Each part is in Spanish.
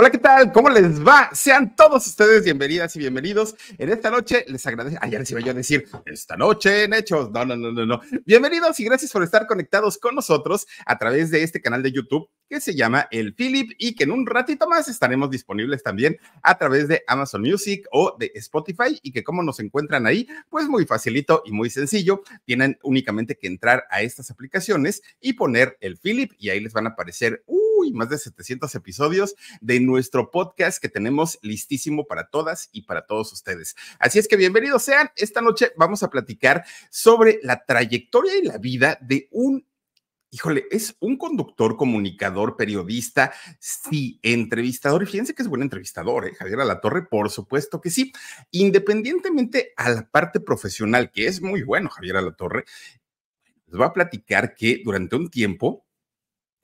Hola, ¿qué tal? ¿Cómo les va? Sean todos ustedes bienvenidas y bienvenidos. En esta noche les agradezco. Ayer se iba yo a decir, esta noche en Hechos. No, no, no, no, no. Bienvenidos y gracias por estar conectados con nosotros a través de este canal de YouTube que se llama El Philip y que en un ratito más estaremos disponibles también a través de Amazon Music o de Spotify y que como nos encuentran ahí, pues muy facilito y muy sencillo. Tienen únicamente que entrar a estas aplicaciones y poner El Philip y ahí les van a aparecer uy, más de 700 episodios de nuestro podcast que tenemos listísimo para todas y para todos ustedes. Así es que bienvenidos sean. Esta noche vamos a platicar sobre la trayectoria y la vida de un híjole, es un conductor, comunicador, periodista, sí, entrevistador, y fíjense que es buen entrevistador, ¿eh? Javier Alatorre, por supuesto que sí, independientemente a la parte profesional, que es muy bueno Javier Alatorre, les va a platicar que durante un tiempo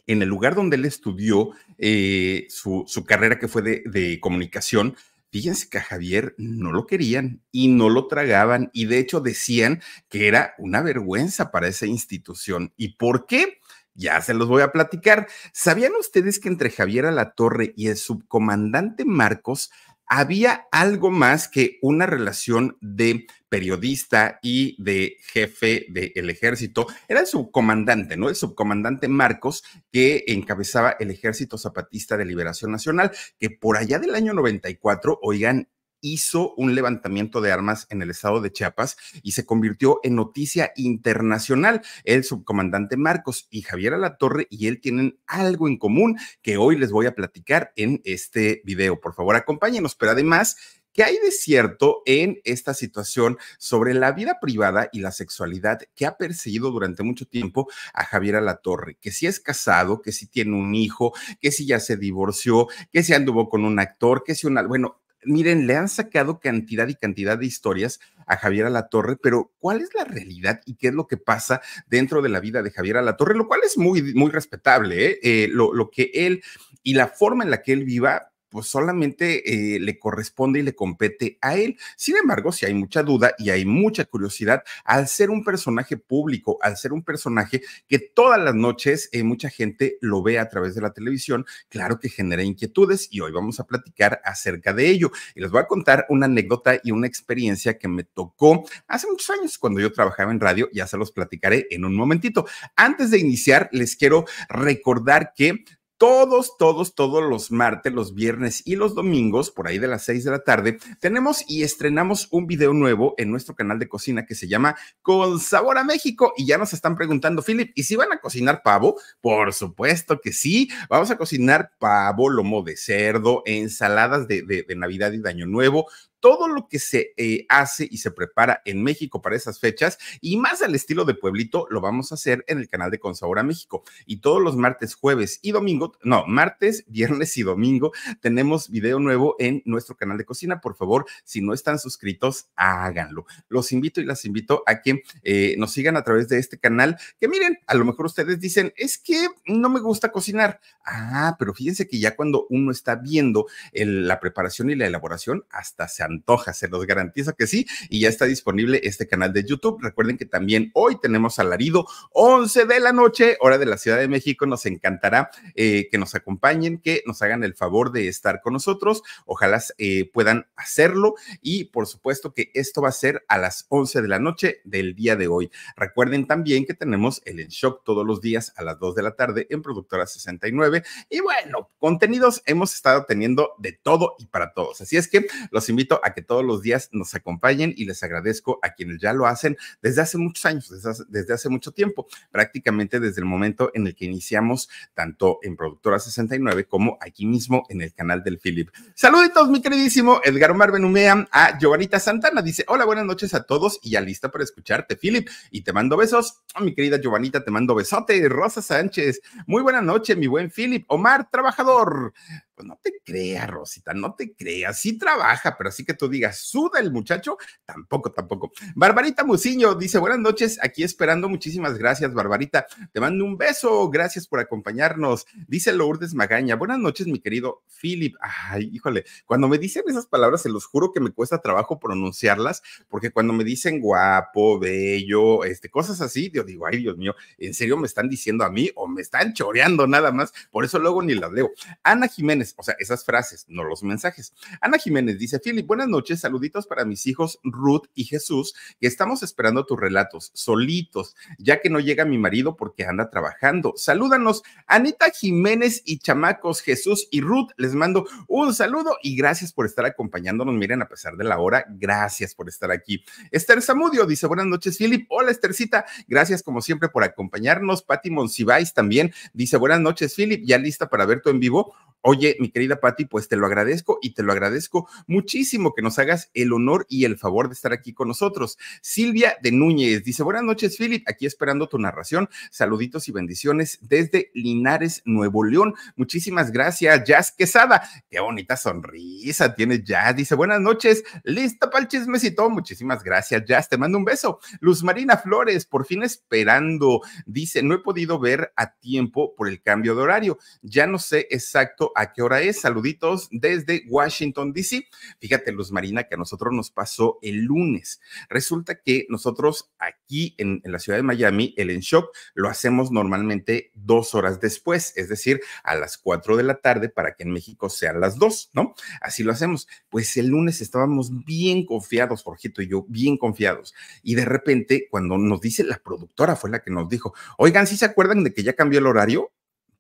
en el lugar donde él estudió eh, su, carrera que fue de, de comunicación, fíjense que a Javier no lo querían y no lo tragaban y de hecho decían que era una vergüenza para esa institución. ¿Y por qué? Ya se los voy a platicar. ¿Sabían ustedes que entre Javier Alatorre y el subcomandante Marcos había algo más que una relación de periodista y de jefe del ejército. Era el subcomandante, ¿no? El subcomandante Marcos, que encabezaba el Ejército Zapatista de Liberación Nacional, que por allá del año 94, oigan, hizo un levantamiento de armas en el estado de Chiapas y se convirtió en noticia internacional. El subcomandante Marcos y Javier Alatorre y él tienen algo en común que hoy les voy a platicar en este video. Por favor, acompáñenos, pero además que hay de cierto en esta situación sobre la vida privada y la sexualidad que ha perseguido durante mucho tiempo a Javier Alatorre, que si es casado, que si tiene un hijo, que si ya se divorció, que si anduvo con un actor, que si una, bueno, miren, le han sacado cantidad y cantidad de historias a Javier Alatorre, pero ¿cuál es la realidad y qué es lo que pasa dentro de la vida de Javier Alatorre? Lo cual es muy, muy respetable, ¿eh? Eh, lo, lo que él y la forma en la que él viva pues solamente eh, le corresponde y le compete a él. Sin embargo, si hay mucha duda y hay mucha curiosidad al ser un personaje público, al ser un personaje que todas las noches eh, mucha gente lo ve a través de la televisión, claro que genera inquietudes y hoy vamos a platicar acerca de ello. Y les voy a contar una anécdota y una experiencia que me tocó hace muchos años cuando yo trabajaba en radio, ya se los platicaré en un momentito. Antes de iniciar, les quiero recordar que todos, todos, todos los martes, los viernes y los domingos, por ahí de las 6 de la tarde, tenemos y estrenamos un video nuevo en nuestro canal de cocina que se llama Con Sabor a México. Y ya nos están preguntando, Philip, ¿y si van a cocinar pavo? Por supuesto que sí. Vamos a cocinar pavo, lomo de cerdo, ensaladas de, de, de Navidad y de Año Nuevo, todo lo que se eh, hace y se prepara en México para esas fechas y más al estilo de pueblito lo vamos a hacer en el canal de Consabora México. Y todos los martes, jueves y domingo, no, martes, viernes y domingo tenemos video nuevo en nuestro canal de cocina. Por favor, si no están suscritos, háganlo. Los invito y las invito a que eh, nos sigan a través de este canal, que miren, a lo mejor ustedes dicen, es que no me gusta cocinar. Ah, pero fíjense que ya cuando uno está viendo la preparación y la elaboración, hasta se han antoja, se los garantizo que sí, y ya está disponible este canal de YouTube. Recuerden que también hoy tenemos alarido 11 de la noche, hora de la Ciudad de México. Nos encantará eh, que nos acompañen, que nos hagan el favor de estar con nosotros. Ojalá eh, puedan hacerlo y por supuesto que esto va a ser a las 11 de la noche del día de hoy. Recuerden también que tenemos el En Shock todos los días a las 2 de la tarde en Productora 69 y bueno, contenidos hemos estado teniendo de todo y para todos. Así es que los invito a que todos los días nos acompañen y les agradezco a quienes ya lo hacen desde hace muchos años, desde hace, mucho tiempo, prácticamente desde el momento en el que iniciamos tanto en Productora 69 como aquí mismo en el canal del Philip. Saluditos, mi queridísimo Edgar Omar Benumea a Giovanita Santana. Dice, hola, buenas noches a todos y ya lista para escucharte, Philip. Y te mando besos. a oh, mi querida Giovanita, te mando besote. Rosa Sánchez, muy buena noche, mi buen Philip. Omar, trabajador. Pues no te creas, Rosita, no te creas. Sí trabaja, pero así que tú digas, suda el muchacho, tampoco, tampoco. Barbarita Muciño dice, buenas noches, aquí esperando. Muchísimas gracias, Barbarita. Te mando un beso. Gracias por acompañarnos. Dice Lourdes Magaña, buenas noches, mi querido Philip. Ay, híjole, cuando me dicen esas palabras, se los juro que me cuesta trabajo pronunciarlas, porque cuando me dicen guapo, bello, este, cosas así, yo digo, ay, Dios mío, ¿en serio me están diciendo a mí o me están choreando nada más? Por eso luego ni las leo. Ana Jiménez o sea, esas frases, no los mensajes. Ana Jiménez dice, Philip, buenas noches, saluditos para mis hijos Ruth y Jesús, que estamos esperando tus relatos, solitos, ya que no llega mi marido porque anda trabajando. Salúdanos, Anita Jiménez y chamacos Jesús y Ruth, les mando un saludo y gracias por estar acompañándonos. Miren, a pesar de la hora, gracias por estar aquí. Esther Zamudio dice, buenas noches, Philip. Hola, Esthercita, gracias como siempre por acompañarnos. Pati Monsiváis también dice, buenas noches, Philip, ya lista para ver tu en vivo. Oye, mi querida Patti, pues te lo agradezco y te lo agradezco muchísimo que nos hagas el honor y el favor de estar aquí con nosotros. Silvia de Núñez dice, buenas noches, Philip, aquí esperando tu narración. Saluditos y bendiciones desde Linares, Nuevo León. Muchísimas gracias, Jazz Quesada. Qué bonita sonrisa tiene Jazz. Dice, buenas noches, lista para el chismecito. Muchísimas gracias, Jazz. Te mando un beso. Luz Marina Flores, por fin esperando. Dice, no he podido ver a tiempo por el cambio de horario. Ya no sé exacto a qué hora hora es. Saluditos desde Washington, D.C. Fíjate, Luz Marina, que a nosotros nos pasó el lunes. Resulta que nosotros aquí en, la ciudad de Miami, el En Shock, lo hacemos normalmente dos horas después, es decir, a las cuatro de la tarde para que en México sean las dos, ¿no? Así lo hacemos. Pues el lunes estábamos bien confiados, Jorgito y yo, bien confiados. Y de repente, cuando nos dice la productora, fue la que nos dijo, oigan, si se acuerdan de que ya cambió el horario?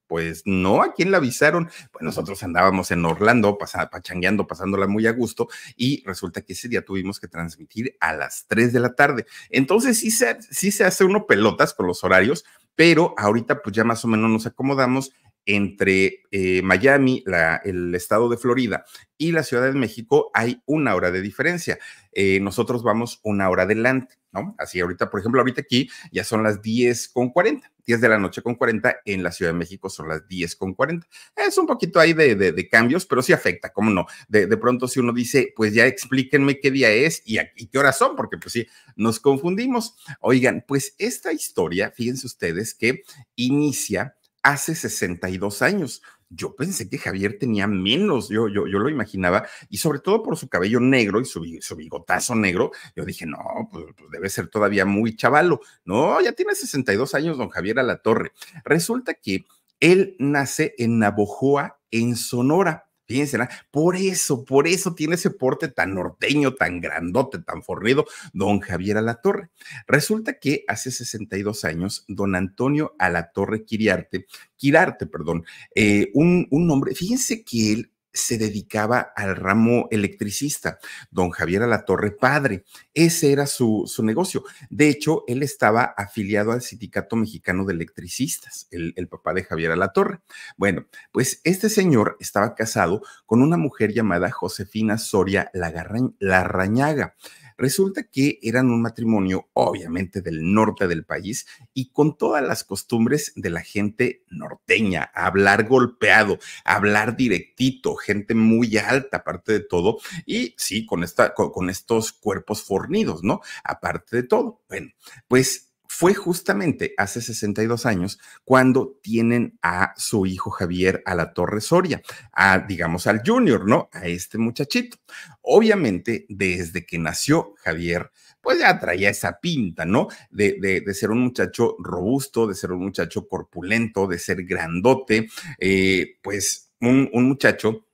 Pues no, ¿a quién la avisaron? Pues nosotros andábamos en Orlando, pachangueando, pasándola muy a gusto, y resulta que ese día tuvimos que transmitir a las 3 de la tarde. Entonces sí se, sí se hace uno pelotas con los horarios, pero ahorita pues ya más o menos nos acomodamos entre eh, Miami, el estado de Florida y la Ciudad de México hay una hora de diferencia. Eh, nosotros vamos una hora adelante, ¿no? Así ahorita, por ejemplo, ahorita aquí ya son las 10 con 40, 10 de la noche con 40, en la Ciudad de México son las 10 con 40. Es un poquito ahí de, cambios, pero sí afecta, ¿cómo no? De, pronto si uno dice, pues ya explíquenme qué día es y, y qué horas son, porque pues sí, nos confundimos. Oigan, pues esta historia, fíjense ustedes que inicia hace 62 años. Yo pensé que Javier tenía menos, yo, yo, yo lo imaginaba, y sobre todo por su cabello negro y su, bigotazo negro, yo dije, no, pues, pues, debe ser todavía muy chavalo. No, ya tiene 62 años don Javier Alatorre. Resulta que él nace en Navojoa, en Sonora. Fíjense, por eso, por eso tiene ese porte tan norteño, tan grandote, tan fornido, don Javier Alatorre. Resulta que hace 62 años, don Antonio Alatorre Quiriarte, Quirarte, perdón, eh, un, un hombre, fíjense que él se dedicaba al ramo electricista, don Javier Alatorre Padre. Ese era su, su negocio. De hecho, él estaba afiliado al Sindicato Mexicano de Electricistas, el, el papá de Javier Alatorre. Bueno, pues este señor estaba casado con una mujer llamada Josefina Soria Larrañaga. Resulta que eran un matrimonio, obviamente, del norte del país y con todas las costumbres de la gente norteña, hablar golpeado, hablar directito, gente muy alta, aparte de todo, y sí, con, esta, con, estos cuerpos fornidos, ¿no? Aparte de todo. Bueno, pues fue justamente hace 62 años cuando tienen a su hijo Javier a la Torre Soria, a, digamos, al junior, ¿no? A este muchachito. Obviamente, desde que nació Javier, pues ya traía esa pinta, ¿no? De, ser un muchacho robusto, de ser un muchacho corpulento, de ser grandote, eh, pues un, muchacho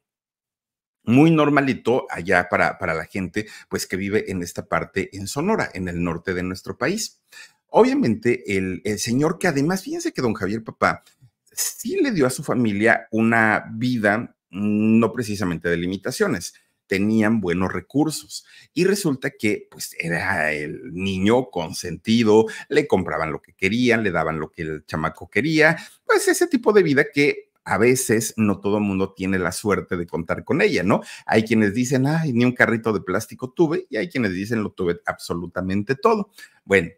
muy normalito allá para, para la gente, pues que vive en esta parte en Sonora, en el norte de nuestro país. Obviamente, el, señor que además, fíjense que don Javier Papá sí le dio a su familia una vida no precisamente de limitaciones, tenían buenos recursos. Y resulta que, pues, era el niño consentido, le compraban lo que querían, le daban lo que el chamaco quería, pues ese tipo de vida que a veces no todo el mundo tiene la suerte de contar con ella, ¿no? Hay quienes dicen, ay, ni un carrito de plástico tuve, y hay quienes dicen, lo tuve absolutamente todo. Bueno,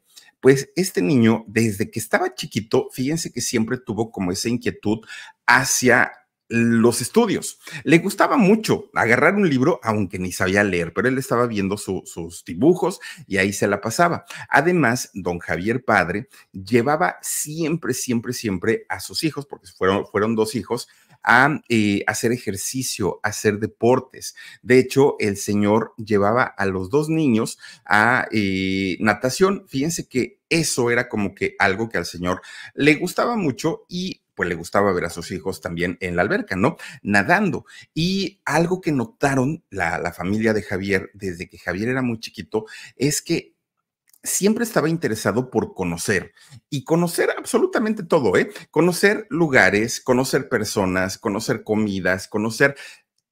pues este niño, desde que estaba chiquito, fíjense que siempre tuvo como esa inquietud hacia los estudios. Le gustaba mucho agarrar un libro, aunque ni sabía leer, pero él estaba viendo sus dibujos y ahí se la pasaba. Además, don Javier Padre llevaba siempre, siempre, siempre a sus hijos, porque fueron, fueron dos hijos, a eh, hacer ejercicio, a hacer deportes. De hecho, el señor llevaba a los dos niños a eh, natación. Fíjense que eso era como que algo que al señor le gustaba mucho y pues le gustaba ver a sus hijos también en la alberca, ¿no? Nadando. Y algo que notaron la, la familia de Javier desde que Javier era muy chiquito es que siempre estaba interesado por conocer y conocer absolutamente todo, ¿eh? Conocer lugares, conocer personas, conocer comidas, conocer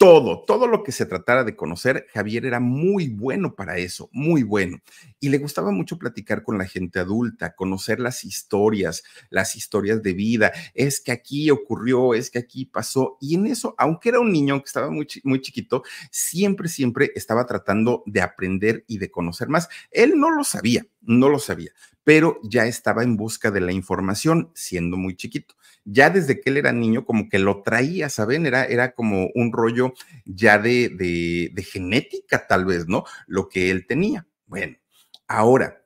todo, todo lo que se tratara de conocer, Javier era muy bueno para eso, muy bueno. Y le gustaba mucho platicar con la gente adulta, conocer las historias, las historias de vida. Es que aquí ocurrió, es que aquí pasó. Y en eso, aunque era un niño, que estaba muy, muy chiquito, siempre, siempre estaba tratando de aprender y de conocer más. Él no lo sabía, no lo sabía pero ya estaba en busca de la información siendo muy chiquito. Ya desde que él era niño, como que lo traía, ¿saben? Era, era como un rollo ya de, de genética, tal vez, ¿no? Lo que él tenía. Bueno, ahora,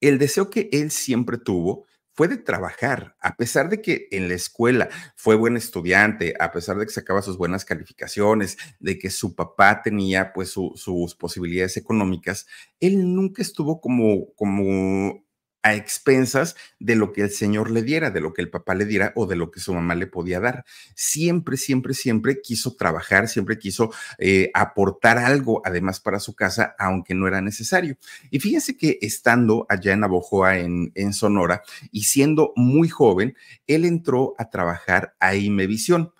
el deseo que él siempre tuvo fue de trabajar, a pesar de que en la escuela fue buen estudiante, a pesar de que sacaba sus buenas calificaciones, de que su papá tenía pues sus posibilidades económicas, él nunca estuvo como, como a expensas de lo que el señor le diera, de lo que el papá le diera o de lo que su mamá le podía dar. Siempre, siempre, siempre quiso trabajar, siempre quiso eh, aportar algo además para su casa, aunque no era necesario. Y fíjense que estando allá en Abojoa, en, Sonora, y siendo muy joven, él entró a trabajar a Imevisión.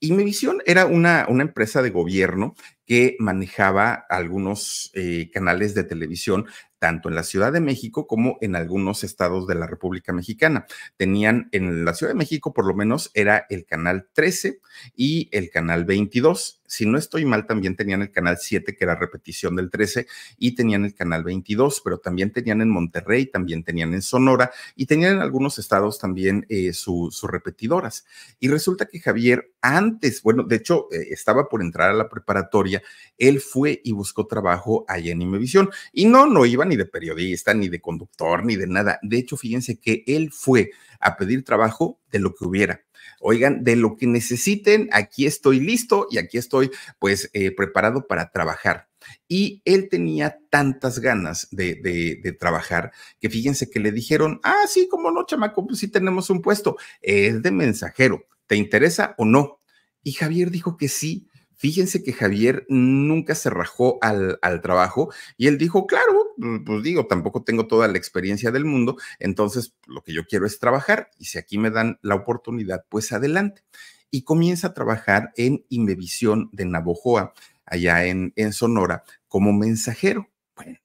Imevisión era una, una empresa de gobierno que manejaba algunos eh, canales de televisión tanto en la Ciudad de México como en algunos estados de la República Mexicana. Tenían en la Ciudad de México, por lo menos, era el canal 13 y el canal 22 si no estoy mal, también tenían el canal 7, que era repetición del 13, y tenían el canal 22, pero también tenían en Monterrey, también tenían en Sonora y tenían en algunos estados también eh, sus repetidoras. Y resulta que Javier antes, bueno, de hecho, eh, estaba por entrar a la preparatoria, él fue y buscó trabajo allá en Imevisión. Y no, no iba ni de periodista, ni de conductor, ni de nada. De hecho, fíjense que él fue a pedir trabajo de lo que hubiera Oigan, de lo que necesiten, aquí estoy listo y aquí estoy pues eh, preparado para trabajar. Y él tenía tantas ganas de, trabajar que fíjense que le dijeron, ah, sí, como no, chamaco, pues sí tenemos un puesto, es de mensajero, ¿te interesa o no? Y Javier dijo que sí. Fíjense que Javier nunca se rajó al, trabajo y él dijo, claro, mm, pues digo, tampoco tengo toda la experiencia del mundo, entonces lo que yo quiero es trabajar y si aquí me dan la oportunidad, pues adelante. Y comienza a trabajar en Imevisión de Navojoa, allá en, en Sonora, como mensajero. Bueno,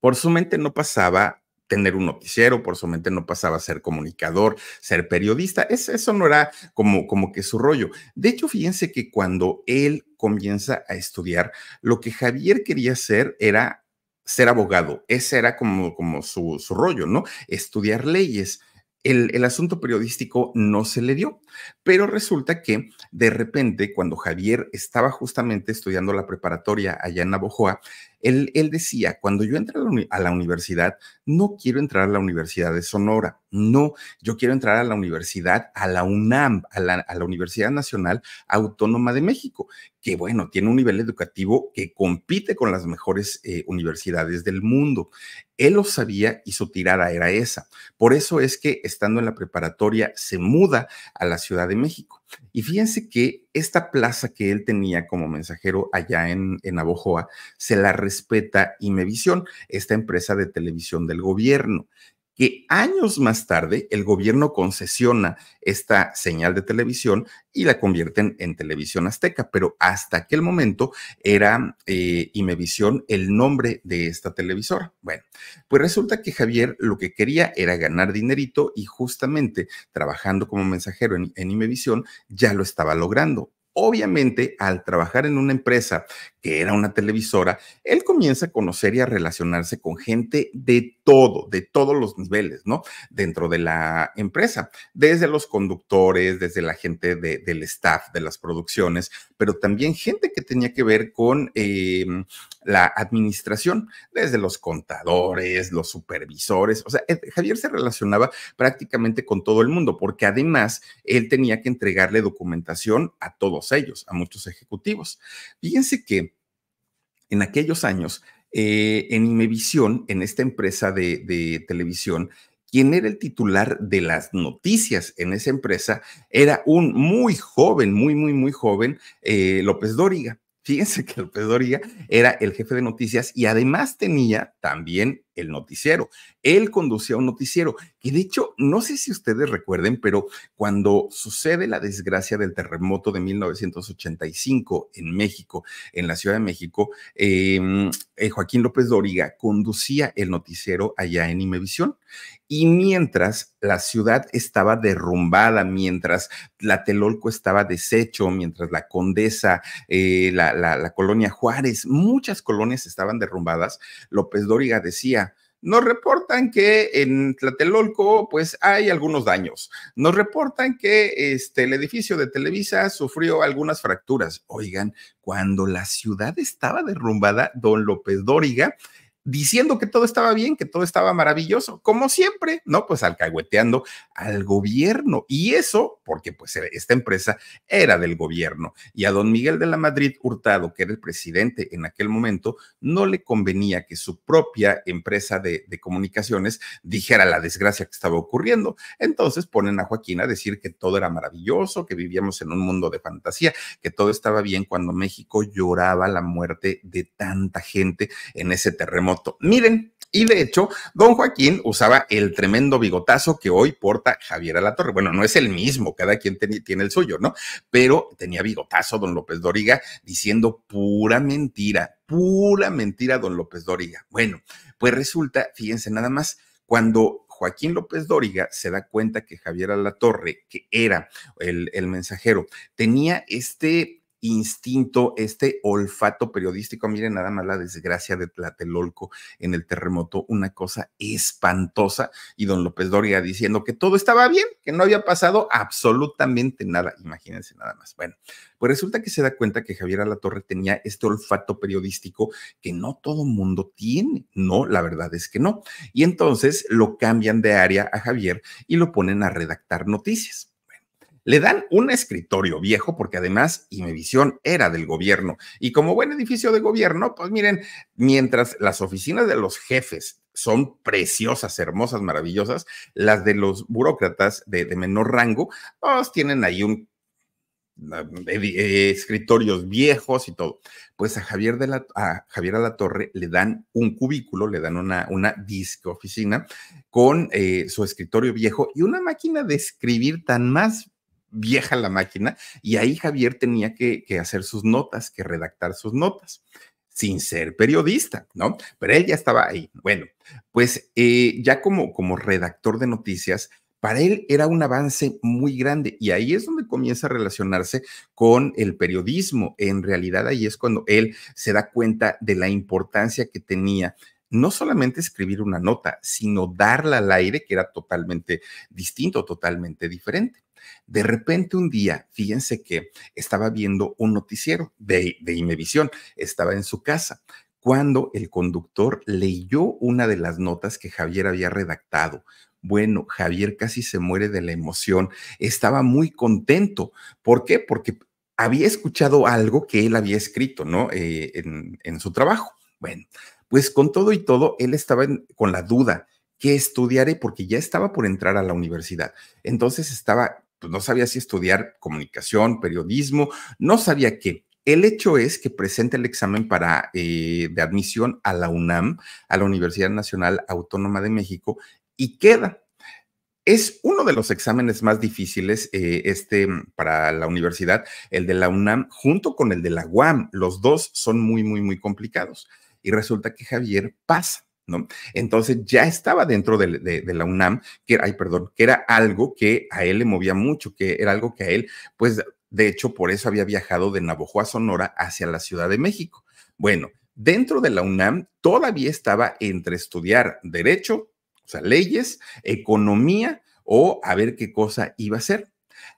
por su mente no pasaba tener un noticiero, por su mente no pasaba a ser comunicador, ser periodista, eso no era como, como que su rollo. De hecho, fíjense que cuando él comienza a estudiar, lo que Javier quería hacer era ser abogado, ese era como, como su, rollo, ¿no? Estudiar leyes. El, asunto periodístico no se le dio, pero resulta que de repente, cuando Javier estaba justamente estudiando la preparatoria allá en Abojoa, él, decía, cuando yo entré a la universidad, no quiero entrar a la Universidad de Sonora, no, yo quiero entrar a la universidad, a la UNAM, a la, Universidad Nacional Autónoma de México, que bueno, tiene un nivel educativo que compite con las mejores eh, universidades del mundo. Él lo sabía y su tirada era esa. Por eso es que estando en la preparatoria se muda a la Ciudad de México y fíjense que esta plaza que él tenía como mensajero allá en, en Abojoa se la respeta Imevisión, esta empresa de televisión del gobierno que años más tarde el gobierno concesiona esta señal de televisión y la convierten en televisión azteca, pero hasta aquel momento era eh, Imevisión el nombre de esta televisora. Bueno, pues resulta que Javier lo que quería era ganar dinerito y justamente trabajando como mensajero en, en Imevisión ya lo estaba logrando obviamente al trabajar en una empresa que era una televisora, él comienza a conocer y a relacionarse con gente de todo, de todos los niveles, ¿no? Dentro de la empresa, desde los conductores, desde la gente del staff, de las producciones, pero también gente que tenía que ver con eh, la administración, desde los contadores, los supervisores, o sea, eh, Javier se relacionaba prácticamente con todo el mundo, porque además él tenía que entregarle documentación a todos ellos, a muchos ejecutivos. Fíjense que en aquellos años eh, en Imevisión, en esta empresa de, televisión, quien era el titular de las noticias en esa empresa era un muy joven, muy, muy, muy joven eh, López Dóriga. Fíjense que López Dóriga era el jefe de noticias y además tenía también el noticiero. Él conducía un noticiero que de hecho, no sé si ustedes recuerden, pero cuando sucede la desgracia del terremoto de 1985 en México, en la Ciudad de México, em, eh, Joaquín López Dóriga conducía el noticiero allá en Imevisión. Y mientras la ciudad estaba derrumbada, mientras la Telolco estaba deshecho, mientras la Condesa, eh, la, la colonia Juárez, muchas colonias estaban derrumbadas, López Dóriga decía, nos reportan que en Tlatelolco, pues hay algunos daños. Nos reportan que este, el edificio de Televisa sufrió algunas fracturas. Oigan, cuando la ciudad estaba derrumbada, don López Dóriga diciendo que todo estaba bien, que todo estaba maravilloso, como siempre, ¿no? Pues alcahueteando al gobierno. Y eso porque pues e, esta empresa era del gobierno. Y a don Miguel de la Madrid Hurtado, que era el presidente en aquel momento, no le convenía que su propia empresa de, de comunicaciones dijera la desgracia que estaba ocurriendo. Entonces ponen a Joaquín a decir que todo era maravilloso, que vivíamos en un mundo de fantasía, que todo estaba bien cuando México lloraba la muerte de tanta gente en ese terremoto Miren, y de hecho, don Joaquín usaba el tremendo bigotazo que hoy porta Javier Alatorre. Bueno, no es el mismo, cada quien tiene el suyo, ¿no? Pero tenía bigotazo don López Doriga diciendo pura mentira, pura mentira don López Doriga. Bueno, pues resulta, fíjense nada más, cuando Joaquín López Doriga se da cuenta que Javier Alatorre, que era el mensajero, tenía este instinto, este olfato periodístico. Miren nada más la desgracia de Tlatelolco en el terremoto, una cosa espantosa. Y don López Doria diciendo que todo estaba bien, que no había pasado absolutamente nada. Imagínense nada más. Bueno, pues resulta que se da cuenta que Javier Alatorre tenía este olfato periodístico que no todo mundo tiene. No, la verdad es que no. Y entonces lo cambian de área a Javier y lo ponen a redactar noticias. Le dan un escritorio viejo porque además y mi visión era del gobierno. Y como buen edificio de gobierno, pues miren, mientras las oficinas de los jefes son preciosas, hermosas, maravillosas, las de los burócratas de, menor rango, pues tienen ahí un eh, escritorios viejos y todo. Pues a Javier, de la, a le dan un cubículo, le dan una, una disco oficina con eh, su escritorio viejo y una máquina de escribir tan más vieja la máquina y ahí Javier tenía que, hacer sus notas, que redactar sus notas sin ser periodista, ¿no? Pero él ya estaba ahí. Bueno, pues eh, ya como, como redactor de noticias, para él era un avance muy grande y ahí es donde comienza a relacionarse con el periodismo. En realidad ahí es cuando él se da cuenta de la importancia que tenía no solamente escribir una nota, sino darla al aire, que era totalmente distinto, totalmente diferente. De repente un día, fíjense que estaba viendo un noticiero de, de Imevisión, estaba en su casa cuando el conductor leyó una de las notas que Javier había redactado bueno, Javier casi se muere de la emoción. Estaba muy contento. ¿Por qué? Porque había escuchado algo que él había escrito, ¿no? Eh, en, su trabajo. Bueno, pues con todo y todo, él estaba con la duda, ¿qué estudiaré? Porque ya estaba por entrar a la universidad. Entonces estaba pues no sabía si estudiar comunicación, periodismo, no sabía qué. El hecho es que presenta el examen para, eh, de admisión a la UNAM, a la Universidad Nacional Autónoma de México, y queda. Es uno de los exámenes más difíciles eh, este, mm, para la universidad, el de la UNAM junto con el de la UAM. Los dos son muy, muy, muy complicados. Y resulta que Javier pasa. Entonces ya estaba dentro de, la UNAM, que era, perdón, que era algo que a él le movía mucho, que era algo que a él, pues de hecho por eso había viajado de a Sonora, hacia la Ciudad de México. Bueno, dentro de la UNAM todavía estaba entre estudiar derecho, o sea, leyes, economía o a ver qué cosa iba a ser.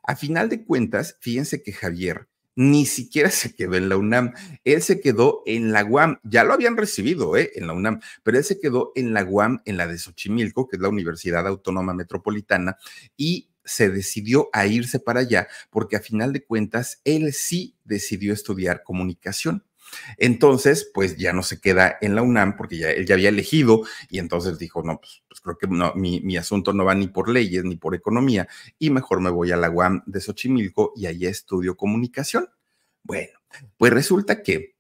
A final de cuentas, fíjense que Javier ni siquiera se quedó en la UNAM, él se quedó en la UAM, ya lo habían recibido ¿eh? en la UNAM, pero él se quedó en la UAM, en la de Xochimilco, que es la Universidad Autónoma Metropolitana, y se decidió a irse para allá porque a final de cuentas él sí decidió estudiar comunicación. Entonces, pues ya no se queda en la UNAM porque ya él ya había elegido y entonces dijo, no, pues, pues, creo que no, mi, mi, asunto no va ni por leyes ni por economía y mejor me voy a la UAM de Xochimilco y ahí estudio comunicación. Bueno, pues resulta que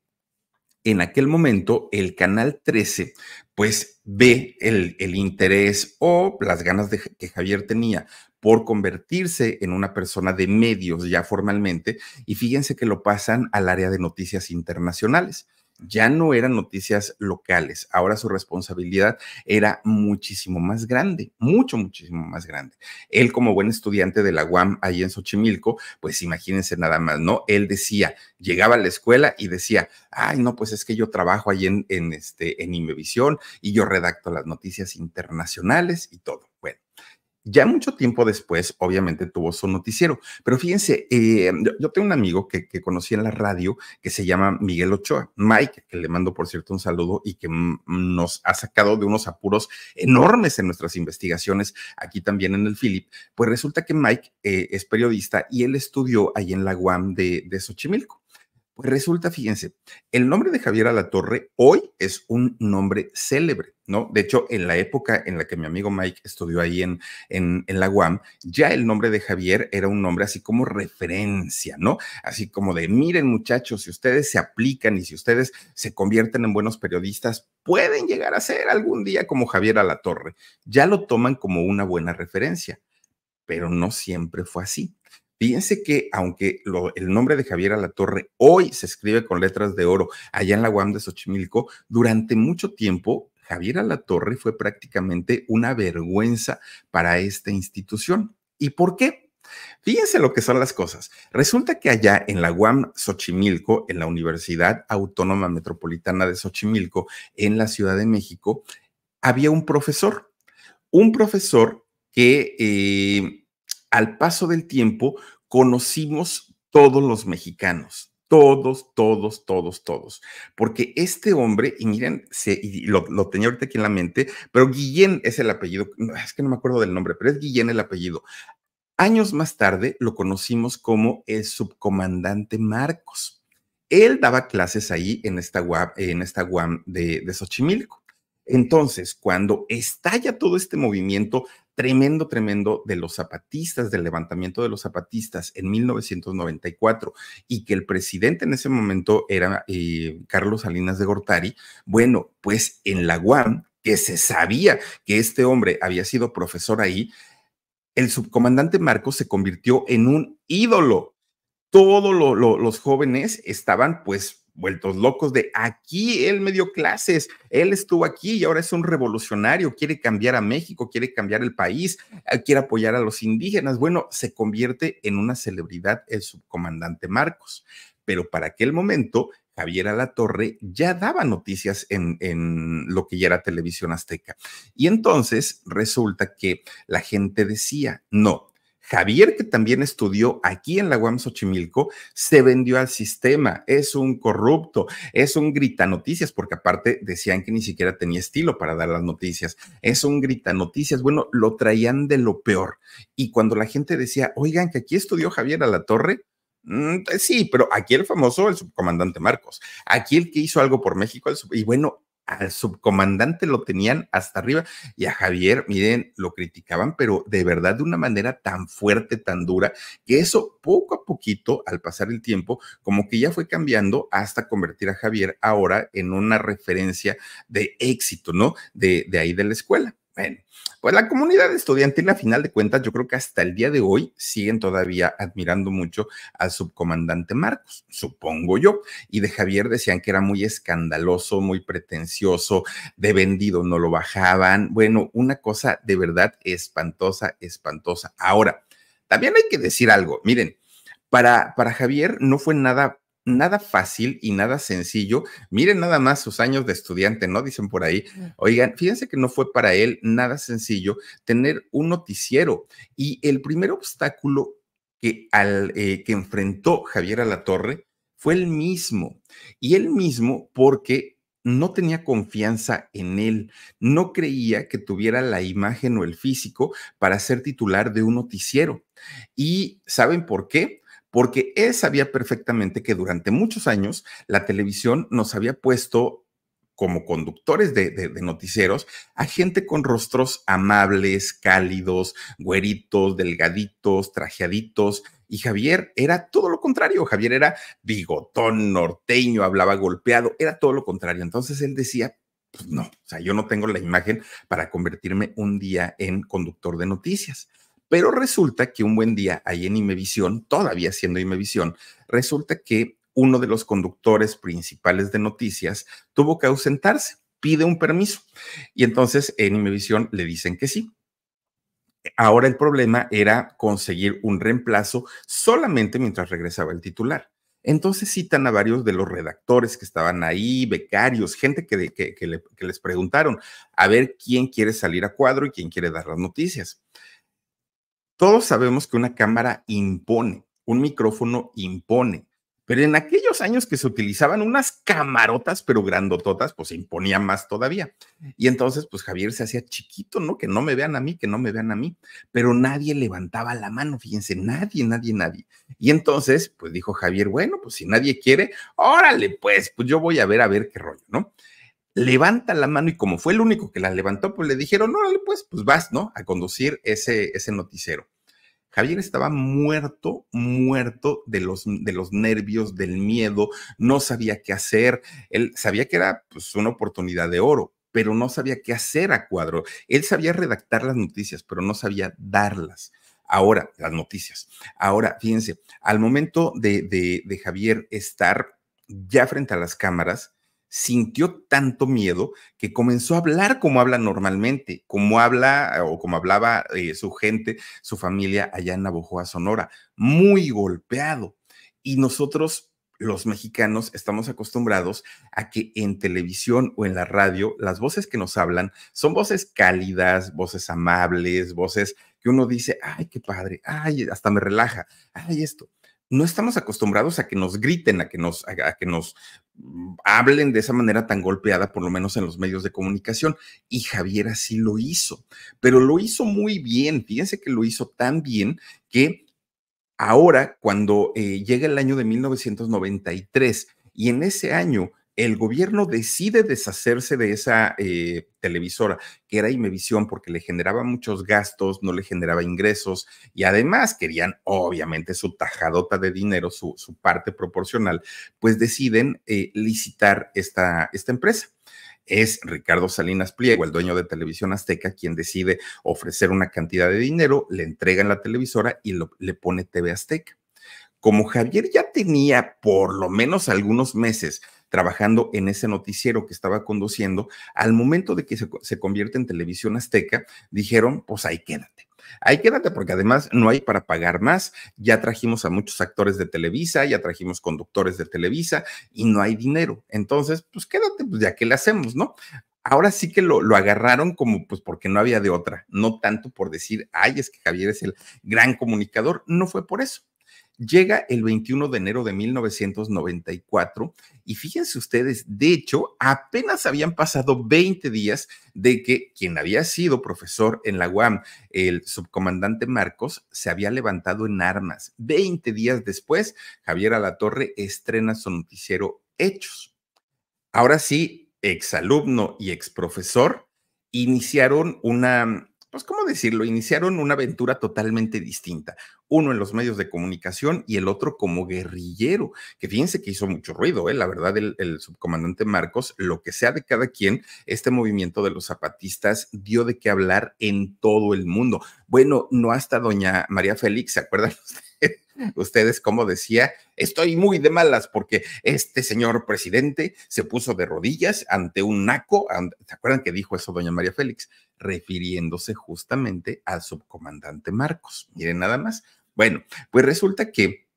en aquel momento el canal 13 pues ve el, el interés o las ganas de, que Javier tenía por convertirse en una persona de medios ya formalmente y fíjense que lo pasan al área de noticias internacionales ya no eran noticias locales, ahora su responsabilidad era muchísimo más grande, mucho, muchísimo más grande. Él como buen estudiante de la UAM ahí en Xochimilco, pues imagínense nada más, ¿no? Él decía, llegaba a la escuela y decía, ay, no, pues es que yo trabajo ahí en, en, este, en Imevisión y yo redacto las noticias internacionales y todo. Bueno, ya mucho tiempo después, obviamente, tuvo su noticiero. Pero fíjense, eh, yo tengo un amigo que, conocí en la radio que se llama Miguel Ochoa, Mike, que le mando, por cierto, un saludo y que nos ha sacado de unos apuros enormes en nuestras investigaciones aquí también en el Philip. Pues resulta que Mike eh, es periodista y él estudió ahí en la UAM de, de Xochimilco. Pues resulta, fíjense, el nombre de Javier Alatorre hoy es un nombre célebre, ¿no? De hecho, en la época en la que mi amigo Mike estudió ahí en, en, la UAM, ya el nombre de Javier era un nombre así como referencia, ¿no? Así como de, miren muchachos, si ustedes se aplican y si ustedes se convierten en buenos periodistas, pueden llegar a ser algún día como Javier Alatorre. Ya lo toman como una buena referencia, pero no siempre fue así. Fíjense que aunque el nombre de Javier Alatorre hoy se escribe con letras de oro allá en la UAM de Xochimilco, durante mucho tiempo Javier Alatorre fue prácticamente una vergüenza para esta institución. ¿Y por qué? Fíjense lo que son las cosas. Resulta que allá en la UAM Xochimilco, en la Universidad Autónoma Metropolitana de Xochimilco, en la Ciudad de México, había un profesor, un profesor que eh, al paso del tiempo conocimos todos los mexicanos, todos, todos, todos, todos. Porque este hombre, y miren, se, lo, tenía ahorita aquí en la mente, pero Guillén es el apellido, es que no me acuerdo del nombre, pero es Guillén el apellido. Años más tarde lo conocimos como el subcomandante Marcos. Él daba clases ahí en esta UAM, en esta de, de Xochimilco. Entonces, cuando estalla todo este movimiento tremendo, tremendo de los zapatistas, del levantamiento de los zapatistas en 1994 y que el presidente en ese momento era eh, Carlos Salinas de Gortari, bueno, pues en la UAM, que se sabía que este hombre había sido profesor ahí, el subcomandante Marcos se convirtió en un ídolo. Todos los jóvenes estaban pues vueltos locos de aquí, él me dio clases, él estuvo aquí y ahora es un revolucionario, quiere cambiar a México, quiere cambiar el país, eh, quiere apoyar a los indígenas. Bueno, se convierte en una celebridad el subcomandante Marcos, pero para aquel momento Javier Torre ya daba noticias en, en, lo que ya era televisión azteca. Y entonces resulta que la gente decía, no, Javier, que también estudió aquí en la UAM Xochimilco, se vendió al sistema, es un corrupto, es un grita noticias porque aparte decían que ni siquiera tenía estilo para dar las noticias, es un grita noticias. bueno, lo traían de lo peor. Y cuando la gente decía, oigan, que aquí estudió Javier a la torre, mm, pues sí, pero aquí el famoso, el subcomandante Marcos, aquí el que hizo algo por México, y bueno, al subcomandante lo tenían hasta arriba y a Javier, miren, lo criticaban, pero de verdad de una manera tan fuerte, tan dura, que eso poco a poquito, al pasar el tiempo, como que ya fue cambiando hasta convertir a Javier ahora en una referencia de éxito, ¿no? De, de ahí de la escuela pues la comunidad estudiantil, a final de cuentas, yo creo que hasta el día de hoy siguen todavía admirando mucho al subcomandante Marcos, supongo yo. Y de Javier decían que era muy escandaloso, muy pretencioso, de vendido no lo bajaban. Bueno, una cosa de verdad espantosa, espantosa. Ahora, también hay que decir algo, miren. Para, para Javier no fue nada nada fácil y nada sencillo. Miren nada más sus años de estudiante, ¿no? Dicen por ahí. Oigan, fíjense que no fue para él nada sencillo tener un noticiero. Y el primer obstáculo que, al, eh, que enfrentó Javier Alatorre fue el mismo. Y él mismo porque no tenía confianza en él, no creía que tuviera la imagen o el físico para ser titular de un noticiero. ¿Y saben por qué? porque él sabía perfectamente que durante muchos años la televisión nos había puesto como conductores de, noticieros a gente con rostros amables, cálidos, güeritos, delgaditos, trajeaditos. Y Javier era todo lo contrario. Javier era bigotón, norteño, hablaba golpeado, era todo lo contrario. Entonces él decía, pues no, o sea, yo no tengo la imagen para convertirme un día en conductor de noticias. Pero resulta que un buen día ahí en Imevisión, todavía siendo Imevisión, resulta que uno de los conductores principales de noticias tuvo que ausentarse, pide un permiso. Y entonces en Imevisión le dicen que sí, Ahora el problema era conseguir un reemplazo solamente mientras regresaba el titular. Entonces citan a varios de los redactores que estaban ahí, becarios, gente que, que, les preguntaron a ver quién quiere salir a cuadro y quién quiere dar las noticias. Todos sabemos que una cámara impone, un micrófono impone, pero en aquellos años que se utilizaban unas camarotas, pero grandototas, pues se imponía más todavía. Y entonces, pues Javier se hacía chiquito, ¿no? Que no me vean a mí, que no me vean a mí. Pero nadie levantaba la mano, fíjense, nadie, nadie, nadie. Y entonces, pues dijo Javier, bueno, pues si nadie quiere, órale, pues, pues yo voy a ver a ver qué rollo, ¿no? levanta la mano y como fue el único que la levantó, pues le dijeron, órale, pues, pues vas, ¿no? A conducir ese, ese noticiero. Javier estaba muerto, muerto de los, de los nervios, del miedo, no sabía qué hacer. Él sabía que era pues, una oportunidad de oro, pero no sabía qué hacer a cuadro. Él sabía redactar las noticias, pero no sabía darlas. Ahora, las noticias. Ahora, fíjense, al momento de, de, de Javier estar ya frente a las cámaras, sintió tanto miedo que comenzó a hablar como habla normalmente, como habla eh, o como hablaba eh, su gente, su familia allá en Navojoa, Sonora, muy golpeado. Y nosotros, los mexicanos, estamos acostumbrados a que en televisión o en la radio, las voces que nos hablan son voces cálidas, voces amables, voces que uno dice, ay, qué padre, ay, hasta me relaja, ay, esto no estamos acostumbrados a que nos griten, a que nos, a, que nos mm, hablen de esa manera tan golpeada, por lo menos en los medios de comunicación. Y Javier así lo hizo, pero lo hizo muy bien. Fíjense que lo hizo tan bien que ahora, cuando eh, llega el año de 1993, y en ese año el gobierno decide deshacerse de esa eh, televisora, que era Imevisión, porque le generaba muchos gastos, no le generaba ingresos y además querían, obviamente, su tajadota de dinero, su, parte proporcional, pues deciden eh, licitar esta, esta empresa es Ricardo Salinas Pliego, el dueño de Televisión Azteca, quien decide ofrecer una cantidad de dinero, le entregan la televisora y le pone TV Azteca. Como Javier ya tenía por lo menos algunos meses trabajando en ese noticiero que estaba conduciendo, al momento de que se, convierte en televisión azteca, dijeron, pues ahí quédate. Ahí quédate porque además no hay para pagar más. Ya trajimos a muchos actores de Televisa, ya trajimos conductores de Televisa y no hay dinero. Entonces, pues quédate, pues ya que le hacemos, ¿no? ahora sí que lo, lo, agarraron como pues porque no había de otra, no tanto por decir, ay, es que Javier es el gran comunicador, no fue por eso, llega el 21 de enero de 1994 y fíjense ustedes, de hecho, apenas habían pasado 20 días de que quien había sido profesor en la UAM, el subcomandante Marcos, se había levantado en armas. 20 días después, Javier Alatorre estrena su noticiero Hechos. Ahora sí, exalumno y exprofesor iniciaron una, pues, ¿cómo decirlo? Iniciaron una aventura totalmente distinta, uno en los medios de comunicación y el otro como guerrillero, que fíjense que hizo mucho ruido, ¿eh? la verdad, el, subcomandante Marcos, lo que sea de cada quien, este movimiento de los zapatistas dio de qué hablar en todo el mundo. Bueno, no hasta doña María Félix, ¿se acuerdan ustedes? ustedes, como decía, estoy muy de malas porque este señor presidente se puso de rodillas ante un naco. ¿Se acuerdan que dijo eso doña María Félix? Refiriéndose justamente al subcomandante Marcos. Miren nada más, bueno, pues resulta que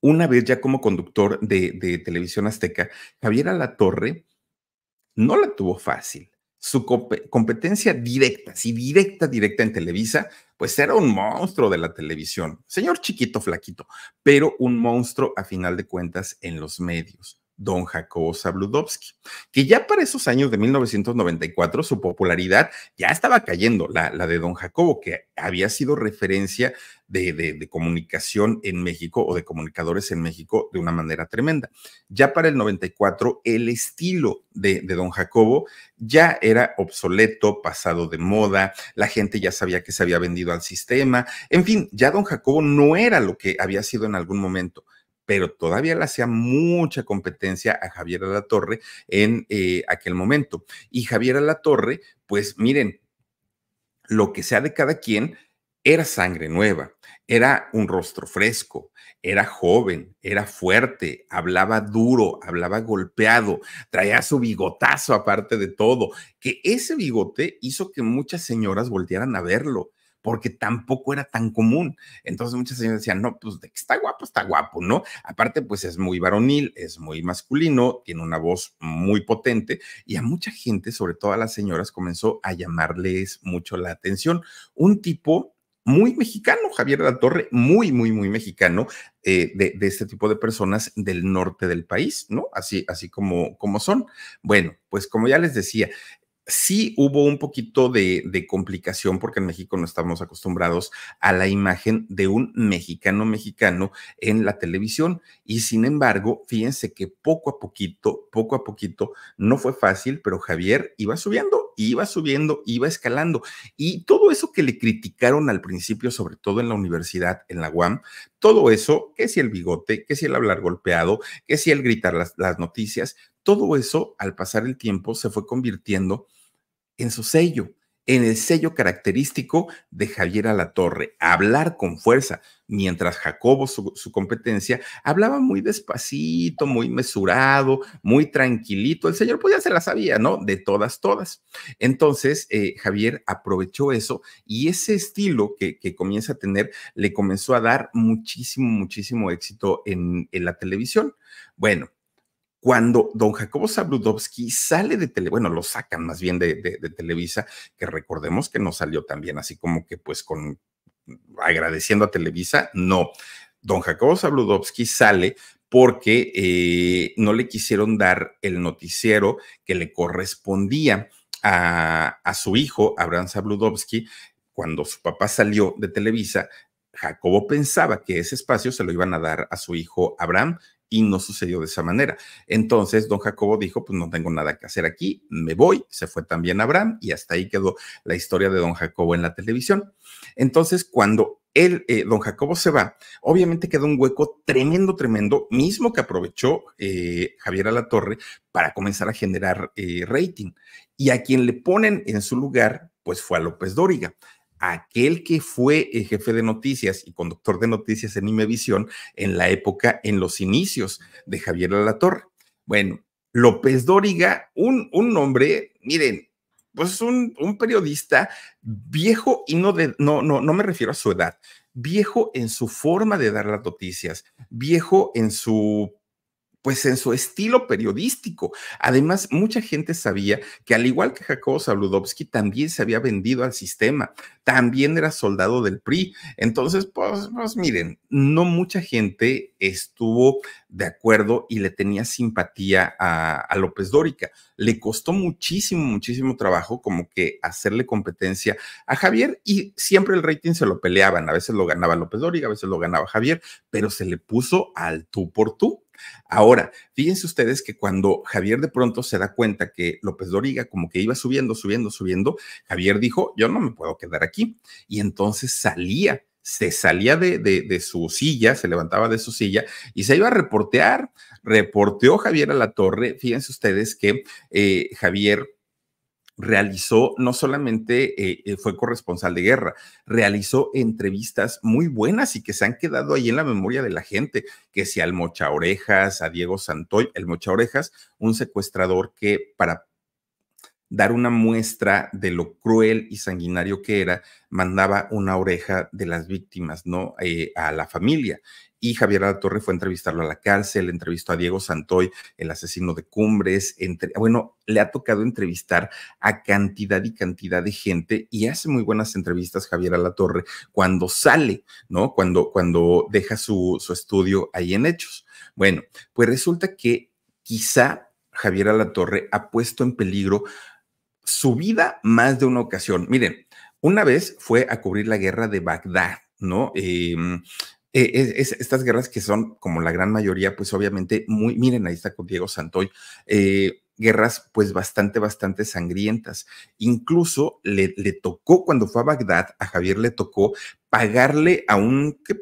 una vez ya como conductor de, Televisión Azteca, Javier Alatorre no la tuvo fácil. Su competencia directa, si directa, directa en Televisa, pues era un monstruo de la televisión. Señor chiquito, flaquito, pero un monstruo a final de cuentas en los medios don Jacobo Sabludowski, que ya para esos años de 1994 su popularidad ya estaba cayendo, la, de don Jacobo, que había sido referencia de, comunicación en México o de comunicadores en México de una manera tremenda. Ya para el 94 el estilo de don Jacobo ya era obsoleto, pasado de moda, la gente ya sabía que se había vendido al sistema, en fin, ya don Jacobo no era lo que había sido en algún momento pero todavía le hacía mucha competencia a Javier La Torre en eh, aquel momento. Y Javier La Torre, pues miren, lo que sea de cada quien era sangre nueva, era un rostro fresco, era joven, era fuerte, hablaba duro, hablaba golpeado, traía su bigotazo aparte de todo, que ese bigote hizo que muchas señoras voltearan a verlo porque tampoco era tan común. Entonces muchas señoras decían, no, pues de que está guapo, está guapo, ¿no? Aparte, pues es muy varonil, es muy masculino, tiene una voz muy potente y a mucha gente, sobre todo a las señoras, comenzó a llamarles mucho la atención. Un tipo muy mexicano, Javier de la Torre, muy, muy, muy mexicano, eh, de, de, este tipo de personas del norte del país, ¿no? Así, así como, como son. Bueno, pues como ya les decía, sí hubo un poquito de, complicación porque en México no estamos acostumbrados a la imagen de un mexicano mexicano en la televisión y sin embargo, fíjense que poco a poquito, poco a poquito, no fue fácil, pero Javier iba subiendo, iba subiendo, iba escalando y todo eso que le criticaron al principio, sobre todo en la universidad, en la UAM, todo eso, que si el bigote, que si el hablar golpeado, que si el gritar las, las noticias, todo eso al pasar el tiempo se fue convirtiendo en su sello, en el sello característico de Javier Torre, hablar con fuerza, mientras Jacobo, su, competencia, hablaba muy despacito, muy mesurado, muy tranquilito. El señor pues ya se la sabía, ¿no? De todas, todas. Entonces, eh, Javier aprovechó eso y ese estilo que, comienza a tener le comenzó a dar muchísimo, muchísimo éxito en la televisión. Bueno, cuando don Jacobo Zabludovsky sale de Televisa, bueno, lo sacan más bien de, Televisa, que recordemos que no salió tan bien, así como que pues con agradeciendo a Televisa, no. Don Jacobo Zabludovsky sale porque eh, no le quisieron dar el noticiero que le correspondía a, a su hijo, Abraham Zabludovsky, cuando su papá salió de Televisa, Jacobo pensaba que ese espacio se lo iban a dar a su hijo Abraham y no sucedió de esa manera. Entonces, don Jacobo dijo, pues no tengo nada que hacer aquí, me voy, se fue también Abraham y hasta ahí quedó la historia de don Jacobo en la televisión. Entonces, cuando él, eh, don Jacobo se va, obviamente queda un hueco tremendo, tremendo, mismo que aprovechó eh, Javier Alatorre para comenzar a generar eh, rating. Y a quien le ponen en su lugar, pues fue a López Dóriga aquel que fue el jefe de noticias y conductor de noticias en Imevisión en la época, en los inicios de Javier latorre Bueno, López Dóriga, un, un nombre, miren, pues un, periodista viejo y no, de, no, no, no me refiero a su edad, viejo en su forma de dar las noticias, viejo en su pues en su estilo periodístico. Además, mucha gente sabía que al igual que Jacobo Zabludovsky, también se había vendido al sistema, también era soldado del PRI. Entonces, pues, pues, miren, no mucha gente estuvo de acuerdo y le tenía simpatía a, a López Dórica. Le costó muchísimo, muchísimo trabajo como que hacerle competencia a Javier y siempre el rating se lo peleaban. A veces lo ganaba López Dórica, a veces lo ganaba Javier, pero se le puso al tú por tú. Ahora, fíjense ustedes que cuando Javier de pronto se da cuenta que López Doriga como que iba subiendo, subiendo, subiendo, Javier dijo, yo no me puedo quedar aquí. Y entonces salía se salía de, de, su silla, se levantaba de su silla y se iba a reportear. Reporteó Javier a la torre. Fíjense ustedes que eh, Javier realizó, no solamente eh, eh, fue corresponsal de guerra, realizó entrevistas muy buenas y que se han quedado ahí en la memoria de la gente, que si al Mocha Orejas, a Diego Santoy, el Mocha Orejas, un secuestrador que para dar una muestra de lo cruel y sanguinario que era, mandaba una oreja de las víctimas, ¿no? Eh, a la familia y Javier Alatorre fue a entrevistarlo a la cárcel, entrevistó a Diego Santoy, el asesino de Cumbres, entre, bueno, le ha tocado entrevistar a cantidad y cantidad de gente y hace muy buenas entrevistas Javier Alatorre cuando sale, ¿no? Cuando, cuando deja su, su estudio ahí en Hechos. Bueno, pues resulta que quizá Javier Alatorre ha puesto en peligro su vida más de una ocasión. Miren, una vez fue a cubrir la guerra de Bagdad, ¿no? Em, eh, es, estas guerras que son, como la gran mayoría, pues obviamente muy, miren, ahí está con Diego Santoy, eh, guerras pues bastante, bastante sangrientas. Incluso le, le tocó, cuando fue a Bagdad, a Javier le tocó pagarle a un que